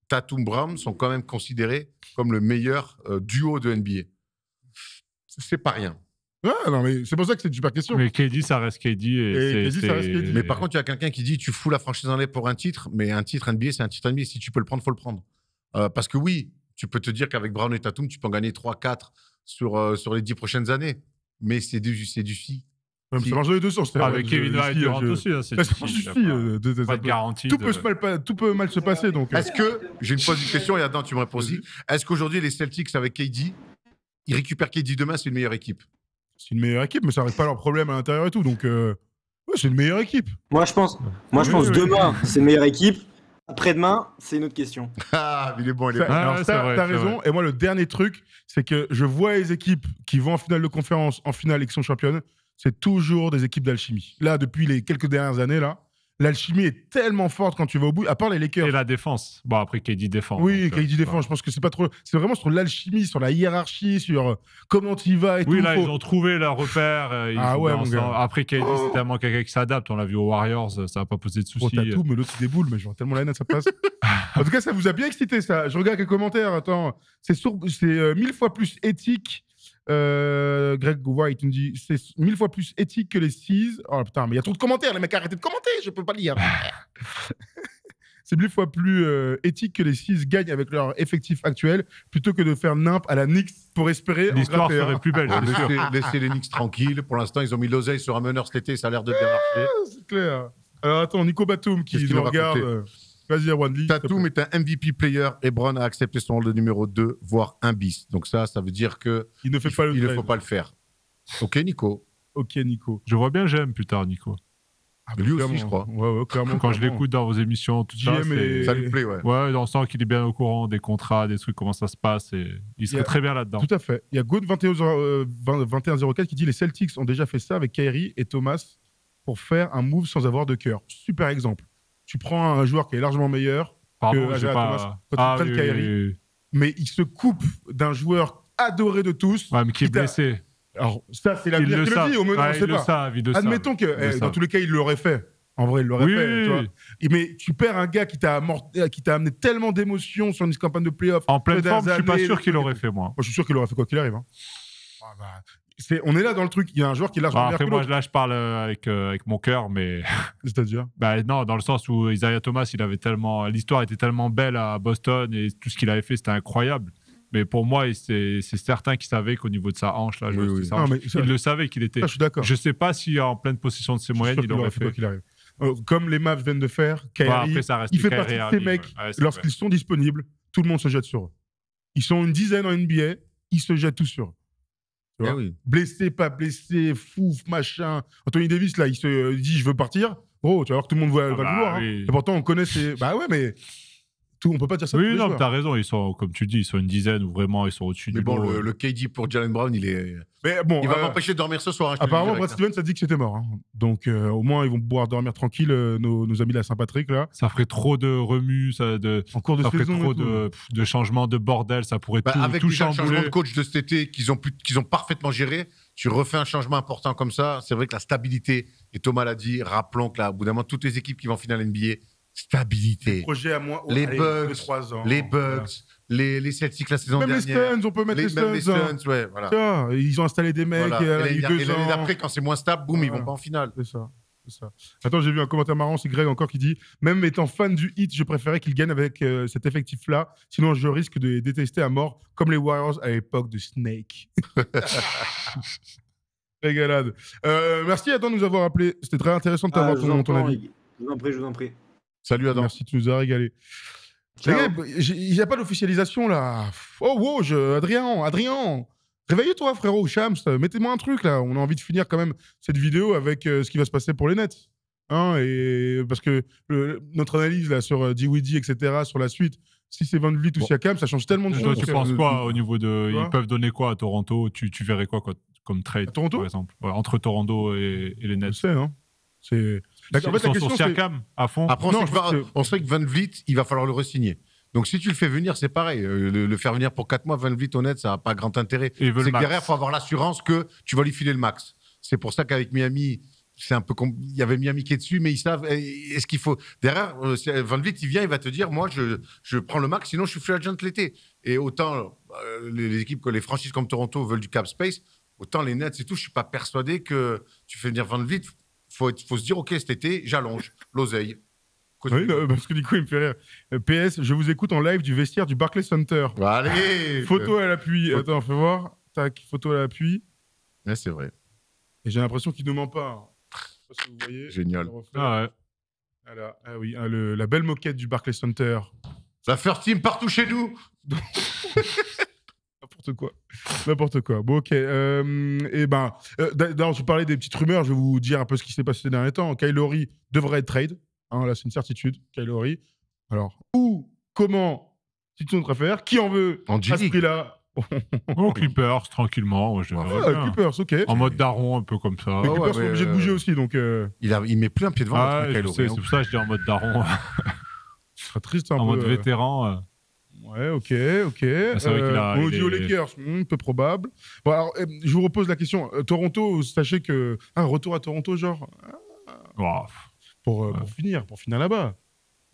Tatum Brown sont quand même considérés comme le meilleur euh, duo de NBA. C'est pas rien. non, mais c'est pour ça que c'est du super question. Mais KD, ça reste KD. Mais par contre, il y a quelqu'un qui dit tu fous la franchise en l'air pour un titre, mais un titre NBA, c'est un titre NBA. Si tu peux le prendre, faut le prendre. Euh, parce que oui, tu peux te dire qu'avec Brown et Tatum, tu peux en gagner 3-4 sur, euh, sur les 10 prochaines années. Mais c'est du, du si. Même Ça marche dans les deux sens. Avec Kevin Durant aussi. c'est Tout peut, mal, tout peut mal se passer. Donc. Euh. Est-ce que, j'ai une question et Adam, tu me réponds aussi. Est-ce qu'aujourd'hui, les Celtics avec KD, ils récupèrent KD demain, c'est une meilleure équipe C'est une meilleure équipe, mais ça n'arrête pas leur problème à l'intérieur et tout. Donc, euh, c'est une meilleure équipe. Moi, je pense, moi, je pense demain, c'est une meilleure équipe. Après-demain, c'est une autre question. Ah, il est bon, il est ah, tu T'as raison. Et moi, le dernier truc, c'est que je vois les équipes qui vont en finale de conférence, en finale et qui sont championnes c'est toujours des équipes d'alchimie. Là, depuis les quelques dernières années, là, l'alchimie est tellement forte quand tu vas au bout, à part les Lakers. Et la défense. Bon, après, KD défend. Oui, KD euh, défend. Je pense que c'est pas trop. C'est vraiment sur l'alchimie, sur la hiérarchie, sur euh, comment tu y vas et oui, tout. Oui, là, ils ont trouvé leur repère. Euh, ah ouais, mon gars. Après, KD, oh. c'est tellement quelqu'un qui s'adapte. On l'a vu aux Warriors, ça n'a pas posé de oh, soucis. t'as tout, mais l'autre déboule, mais je tellement la à sa place. en tout cas, ça vous a bien excité, ça. Je regarde les commentaires. Attends, c'est mille fois plus éthique euh, Greg Gouva, il dit c'est mille fois plus éthique que les six. Oh putain, mais il y a trop de commentaires, les mecs, arrêtez de commenter, je peux pas lire. c'est mille fois plus euh, éthique que les six gagnent avec leur effectif actuel plutôt que de faire nimp à la Nix pour espérer. L'histoire serait hein. plus belle, laisser Laissez, les Nix tranquilles. Pour l'instant, ils ont mis l'oseille sur un meneur cet été, ça a l'air de bien ah, marcher. c'est clair. Alors attends, Nico Batum qui nous regarde. Vas-y, Tatum est un MVP player et Brown a accepté son rôle de numéro 2, voire un bis. Donc ça, ça veut dire que. Il ne faut pas le faire. Ok, Nico. ok, Nico. Je vois bien j'aime plus tard, Nico. Ah, lui aussi, je crois. Quand je l'écoute dans vos émissions, tout ça, ça lui plaît, ouais. Ouais, on sent qu'il est bien au courant des contrats, des trucs, comment ça se passe. Et... Il serait très bien là-dedans. Tout à fait. Il y a Good 21, 2104 qui dit les Celtics ont déjà fait ça avec Kyrie et Thomas pour faire un move sans avoir de cœur. Super exemple tu prends un joueur qui est largement meilleur que Ajala pas... Thomas Kairi, ah, mais il se coupe d'un joueur adoré de tous. Ouais, mais qui, est blessé. Alors, ça, c'est la vie. le, dit, Admettons que, eh, dans tous les cas, il l'aurait fait. En vrai, il l'aurait fait. Mais tu perds un gars qui t'a amené tellement d'émotions sur une campagne de playoff. En pleine forme, je suis pas sûr qu'il l'aurait fait, moi. je suis sûr qu'il l'aurait fait quoi qu'il arrive. Hein. Ah, bah, on est là dans le truc. Il y a un joueur qui bah, lâche. après, moi, là, je parle avec, euh, avec mon cœur, mais. C'est-à-dire bah, Non, dans le sens où Isaiah Thomas, il avait tellement. L'histoire était tellement belle à Boston et tout ce qu'il avait fait, c'était incroyable. Mais pour moi, c'est certain qu'il savait qu'au niveau de sa hanche, là, il le savait qu'il était. je ne sais pas si en pleine possession de ses moyens, il, aurait fait. qu'il arrive. Euh, comme les Mavs viennent de faire, bah, Kyrie, il fait partie de ces mecs. Lorsqu'ils sont disponibles, tout le monde se jette sur eux. Ils sont une dizaine en NBA, ils se jettent tous sur eux. Eh blessé, pas blessé, fouf, machin. Anthony Davis, là, il se dit, je veux partir. Gros, tu vas voir que tout le monde va, ah le bah voir hein. Et pourtant, on connaît ses. bah ouais, mais tout. On peut pas dire ça. Oui, non, as raison. Ils sont, comme tu dis, ils sont une dizaine ou vraiment ils sont au-dessus du. Mais bon, le, KD pour Jalen Brown, il est. Mais bon, il va euh, m'empêcher de dormir ce soir. Hein, apparemment, Brad Stevens a dit que c'était mort. Hein. Donc, euh, au moins, ils vont pouvoir dormir tranquille, euh, nos, amis de la Saint-Patrick là. Ça ferait trop de remue, ça de. En cours de ça ferait trop de, changements, de bordel. Ça pourrait bah, tout, avec tout chambouler. Avec le changement de coach de cet été qu'ils ont ont parfaitement géré, tu refais un changement important comme ça. C'est vrai que la stabilité. Et Thomas l'a dit. Rappelons que là, au bout d'un moment, toutes les équipes qui vont en finale NBA stabilité. Les bugs, les bugs, les, les Celtics la saison dernière. Même les stuns, on peut mettre les, hein. ouais, Tiens, ils ont installé des mecs, voilà. Euh, et, et, d'après, quand c'est moins stable, boum, ils vont pas en finale. C'est ça. Ça. Attends, j'ai vu un commentaire marrant, c'est Greg encore qui dit Même étant fan du hit, je préférais qu'il gagne avec euh, cet effectif-là, sinon je risque de les détester à mort, comme les Warriors à l'époque de Snake. Régalade. Euh, merci à toi de nous avoir appelé, c'était très intéressant de t'avoir ah, ton, ton avis. Je vous en prie, je vous en prie. Salut Adam. Merci, tu nous as régalé. Il n'y a pas d'officialisation là. Oh wow, je... Adrien, Adrien, réveillez-toi frérot, Shams, mettez-moi un truc là. On a envie de finir quand même cette vidéo avec euh, ce qui va se passer pour les Nets. Hein, et parce que notre analyse là sur euh, etc., sur la suite, si c'est Van Vliet ou à Cam, ça change tellement de choses. Tu penses quoi au niveau de. Ils peuvent donner quoi à Toronto tu, tu verrais quoi, comme trade, Toronto par exemple Entre Toronto et, les Nets. Je sais, hein. C'est D'accord, en question, à fond. Après, on, sait que, Van Vliet, il va falloir le resigner. Donc si tu le fais venir, c'est pareil. Euh, le, faire venir pour 4 mois, Van Vliet, honnête, ça n'a pas grand intérêt. C'est que derrière, il faut avoir l'assurance que tu vas lui filer le max. C'est pour ça qu'avec Miami, c'est un peu il y avait Miami qui est dessus, mais ils savent eh, est-ce qu'il faut derrière euh, euh, Van Vliet, il vient, il va te dire moi je, prends le max, sinon je suis free agent l'été. Et autant les, équipes que les franchises comme Toronto veulent du cap space, autant les Nets et tout, je suis pas persuadé que tu fais venir Van Vliet il faut se dire, OK, cet été, j'allonge l'oseille. Oui, euh, parce que du coup, il me fait rire. Euh, PS, je vous écoute en live du vestiaire du Barclays Center. Allez Photo à l'appui. Attends, fais voir. Tac, photo à l'appui. Ouais, c'est vrai. Et j'ai l'impression qu'il ne ment pas. Hein. Génial. Ah ouais. Ah, ah oui, hein, la belle moquette du Barclays Center. La first team partout chez nous n'importe quoi. N'importe quoi. Bon, ok. Euh, et eh ben, euh, d'ailleurs, je parlais des petites rumeurs. Je vais vous dire un peu ce qui s'est passé ces derniers temps. Kylori devrait être trade. Hein, là, c'est une certitude. Kylori. Alors, où, comment, si tu notre affaire, qui en veut en à ce prix-là Clippers, tranquillement. Je ah, Clippers, ok. En mode daron, un peu comme ça. Clippers sont obligés de bouger aussi, donc. Euh. Il, a, il met plein pied devant. Ah, c'est pour ça je dis en mode daron. serait triste, un en mode euh. vétéran. Ouais, ok, ok. Ah, euh, Lakers, hmm, peu probable. alors, eh, je vous repose la question. Euh, Toronto, sachez que. Un ah, retour à Toronto, genre, ah, euh, pour, finir, pour finir là-bas.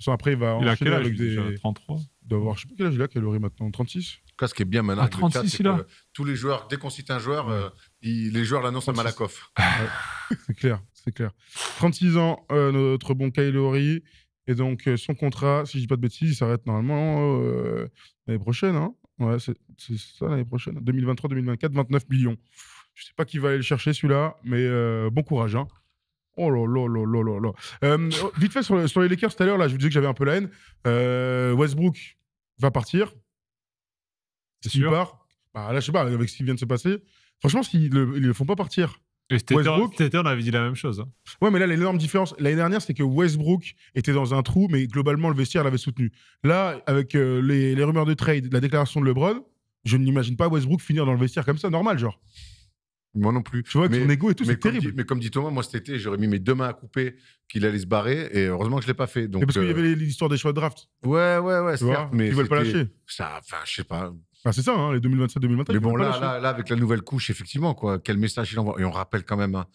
Après, il va il a quel âge avec des. 33. je sais pas quel âge il a, quelle maintenant 36 quest ce qui est bien maintenant, Ah, 36, c'est tous les joueurs, dès qu'on cite un joueur, les joueurs l'annoncent à Malakoff. C'est clair, c'est clair. 36 ans, notre bon Kyle et donc, euh, son contrat, si je dis pas de bêtises, il s'arrête normalement euh, l'année prochaine. Hein ouais, c'est ça l'année prochaine. 2023, 2024, 29 millions. Je sais pas qui va aller le chercher celui-là, mais euh, bon courage. Hein. Oh là là là là là euh, oh, vite fait, sur, les Lakers tout à l'heure, là, je vous disais que j'avais un peu la haine. Westbrook va partir. C'est super. Bah, là, je sais pas, avec ce qui vient de se passer. Franchement, s'ils ne le font pas partir, et Westbrook, on avait dit la même chose. Hein. Ouais, mais là, l'énorme différence l'année dernière, c'est que Westbrook était dans un trou, mais globalement, le vestiaire l'avait soutenu. Là, avec euh, les, rumeurs de trade, la déclaration de LeBron, je n'imagine pas Westbrook finir dans le vestiaire comme ça, normal, genre. Moi non plus. Tu vois, que son ego et tout, c'est terrible. mais comme dit Thomas, moi cet été, j'aurais mis mes deux mains à couper qu'il allait se barrer et heureusement que je ne l'ai pas fait. Donc, parce qu'il y euh, avait l'histoire des choix de draft. Ouais, ouais, ouais, c'est vrai. mais. pas lâcher. Ça, enfin, je sais pas. Ah, c'est ça, hein, les 2027-2028. Mais bon, là, là, là, avec la nouvelle couche, effectivement, quoi, quel message il envoie. Et on rappelle quand même, hein,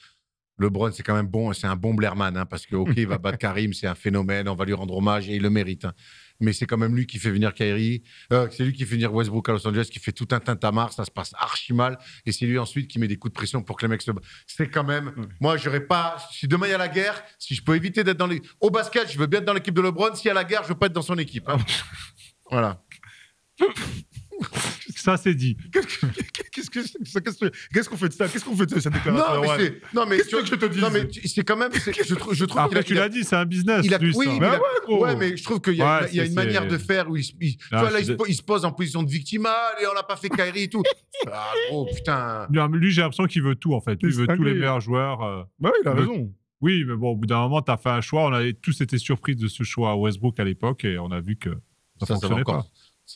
LeBron, c'est quand même bon, c'est un bon Blairman, hein, parce que, OK, va battre Karim, c'est un phénomène, on va lui rendre hommage et il le mérite. Mais c'est quand même lui qui fait venir Kyrie, euh, c'est lui qui fait venir Westbrook à Los Angeles, qui fait tout un tintamarre, ça se passe archi mal, et c'est lui ensuite qui met des coups de pression pour que les mecs se C'est quand même, moi, j'aurais pas, si demain il y a la guerre, si je peux éviter d'être dans les. Au basket, je veux bien être dans l'équipe de LeBron, s'il y a la guerre, je veux pas être dans son équipe. voilà ça, c'est dit. Qu'est-ce qu'on fait de ça Qu'est-ce qu'on fait de cette déclaration Non, mais, non, que je te dis c'est quand même. Je, trouve, Après, tu l'as dit, c'est un business. plus, oui, mais, je trouve qu'il y a, une manière de faire où il, se pose en position de victimale et ah, on l'a pas fait Kairi et tout. ah, gros, putain. lui, j'ai l'impression qu'il veut tout, en fait. Il veut tous les meilleurs joueurs. Euh, bah oui, il a raison. Oui, mais bon, au bout d'un moment, tu as fait un choix. On a tous été surpris de ce choix à Westbrook à l'époque et on a vu que ça, ça fonctionnait pas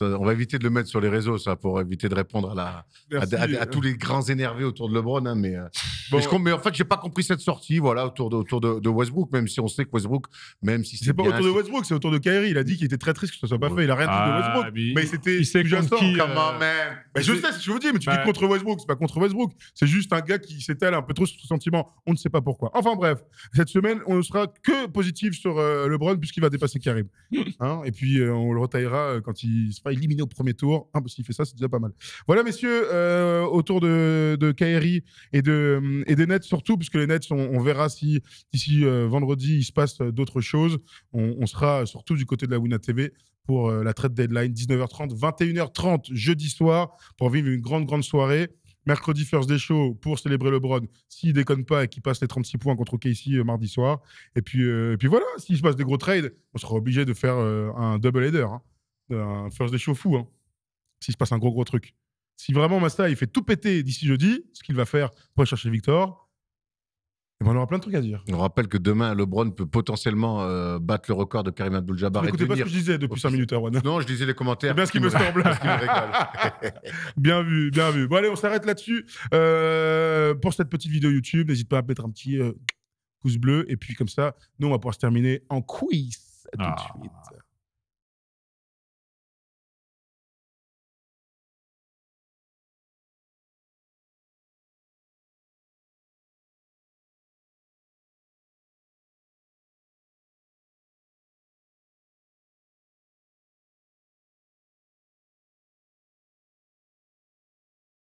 on va éviter de le mettre sur les réseaux, ça, pour éviter de répondre à, euh. tous les grands énervés autour de LeBron. Hein, mais, en euh, fait, je, n'ai en fait, j'ai pas compris cette sortie, voilà, autour de, Westbrook, même si on sait que Westbrook, même si c'est pas autour de Westbrook, c'est autour de Kyrie. Il a dit qu'il était très triste que ça soit pas fait. Il a rien dit de ah, Westbrook, mais, c'était il s'est Comment je sais, je vous dis, mais tu bah dis contre Westbrook, c'est pas contre Westbrook. C'est juste un gars qui s'étale un peu trop sur son sentiment. On ne sait pas pourquoi. Enfin bref, cette semaine, on ne sera que positif sur euh, LeBron puisqu'il va dépasser Karim. Hein. et puis euh, on le retaillera euh, quand il sera éliminé au premier tour. Hein, parce qu'il fait ça, c'est déjà pas mal. Voilà, messieurs, autour de, de et, de, et des Nets surtout, puisque les Nets, on, verra si d'ici vendredi, il se passe d'autres choses. On, on, sera surtout du côté de la Wina TV pour euh, la trade deadline, 19h30, 21h30 jeudi soir, pour vivre une grande, grande soirée. Mercredi, first des show, pour célébrer LeBron, s'il déconne pas et qu'il passe les 36 points contre Casey, euh, mardi soir. Et puis, euh, puis voilà, s'il se passe des gros trades, on sera obligé de faire un double header, hein. un first day show fou, hein, s'il se passe un gros gros truc. Si vraiment Massa il fait tout péter d'ici jeudi, ce qu'il va faire pour chercher Victor, ben, on aura plein de trucs à dire. On rappelle que demain, LeBron peut potentiellement euh, battre le record de Karim Abdul-Jabbar. N'écoutez pas ce que je disais depuis 5 minutes, Erwan. Hein, non, je disais les commentaires. Bien ce qui me semble. bien vu, bien vu. Bon, allez, on s'arrête là-dessus. Euh, pour cette petite vidéo YouTube, n'hésite pas à mettre un petit euh, pouce bleu. Et puis, comme ça, nous, on va pouvoir se terminer en quiz. tout de ah. suite.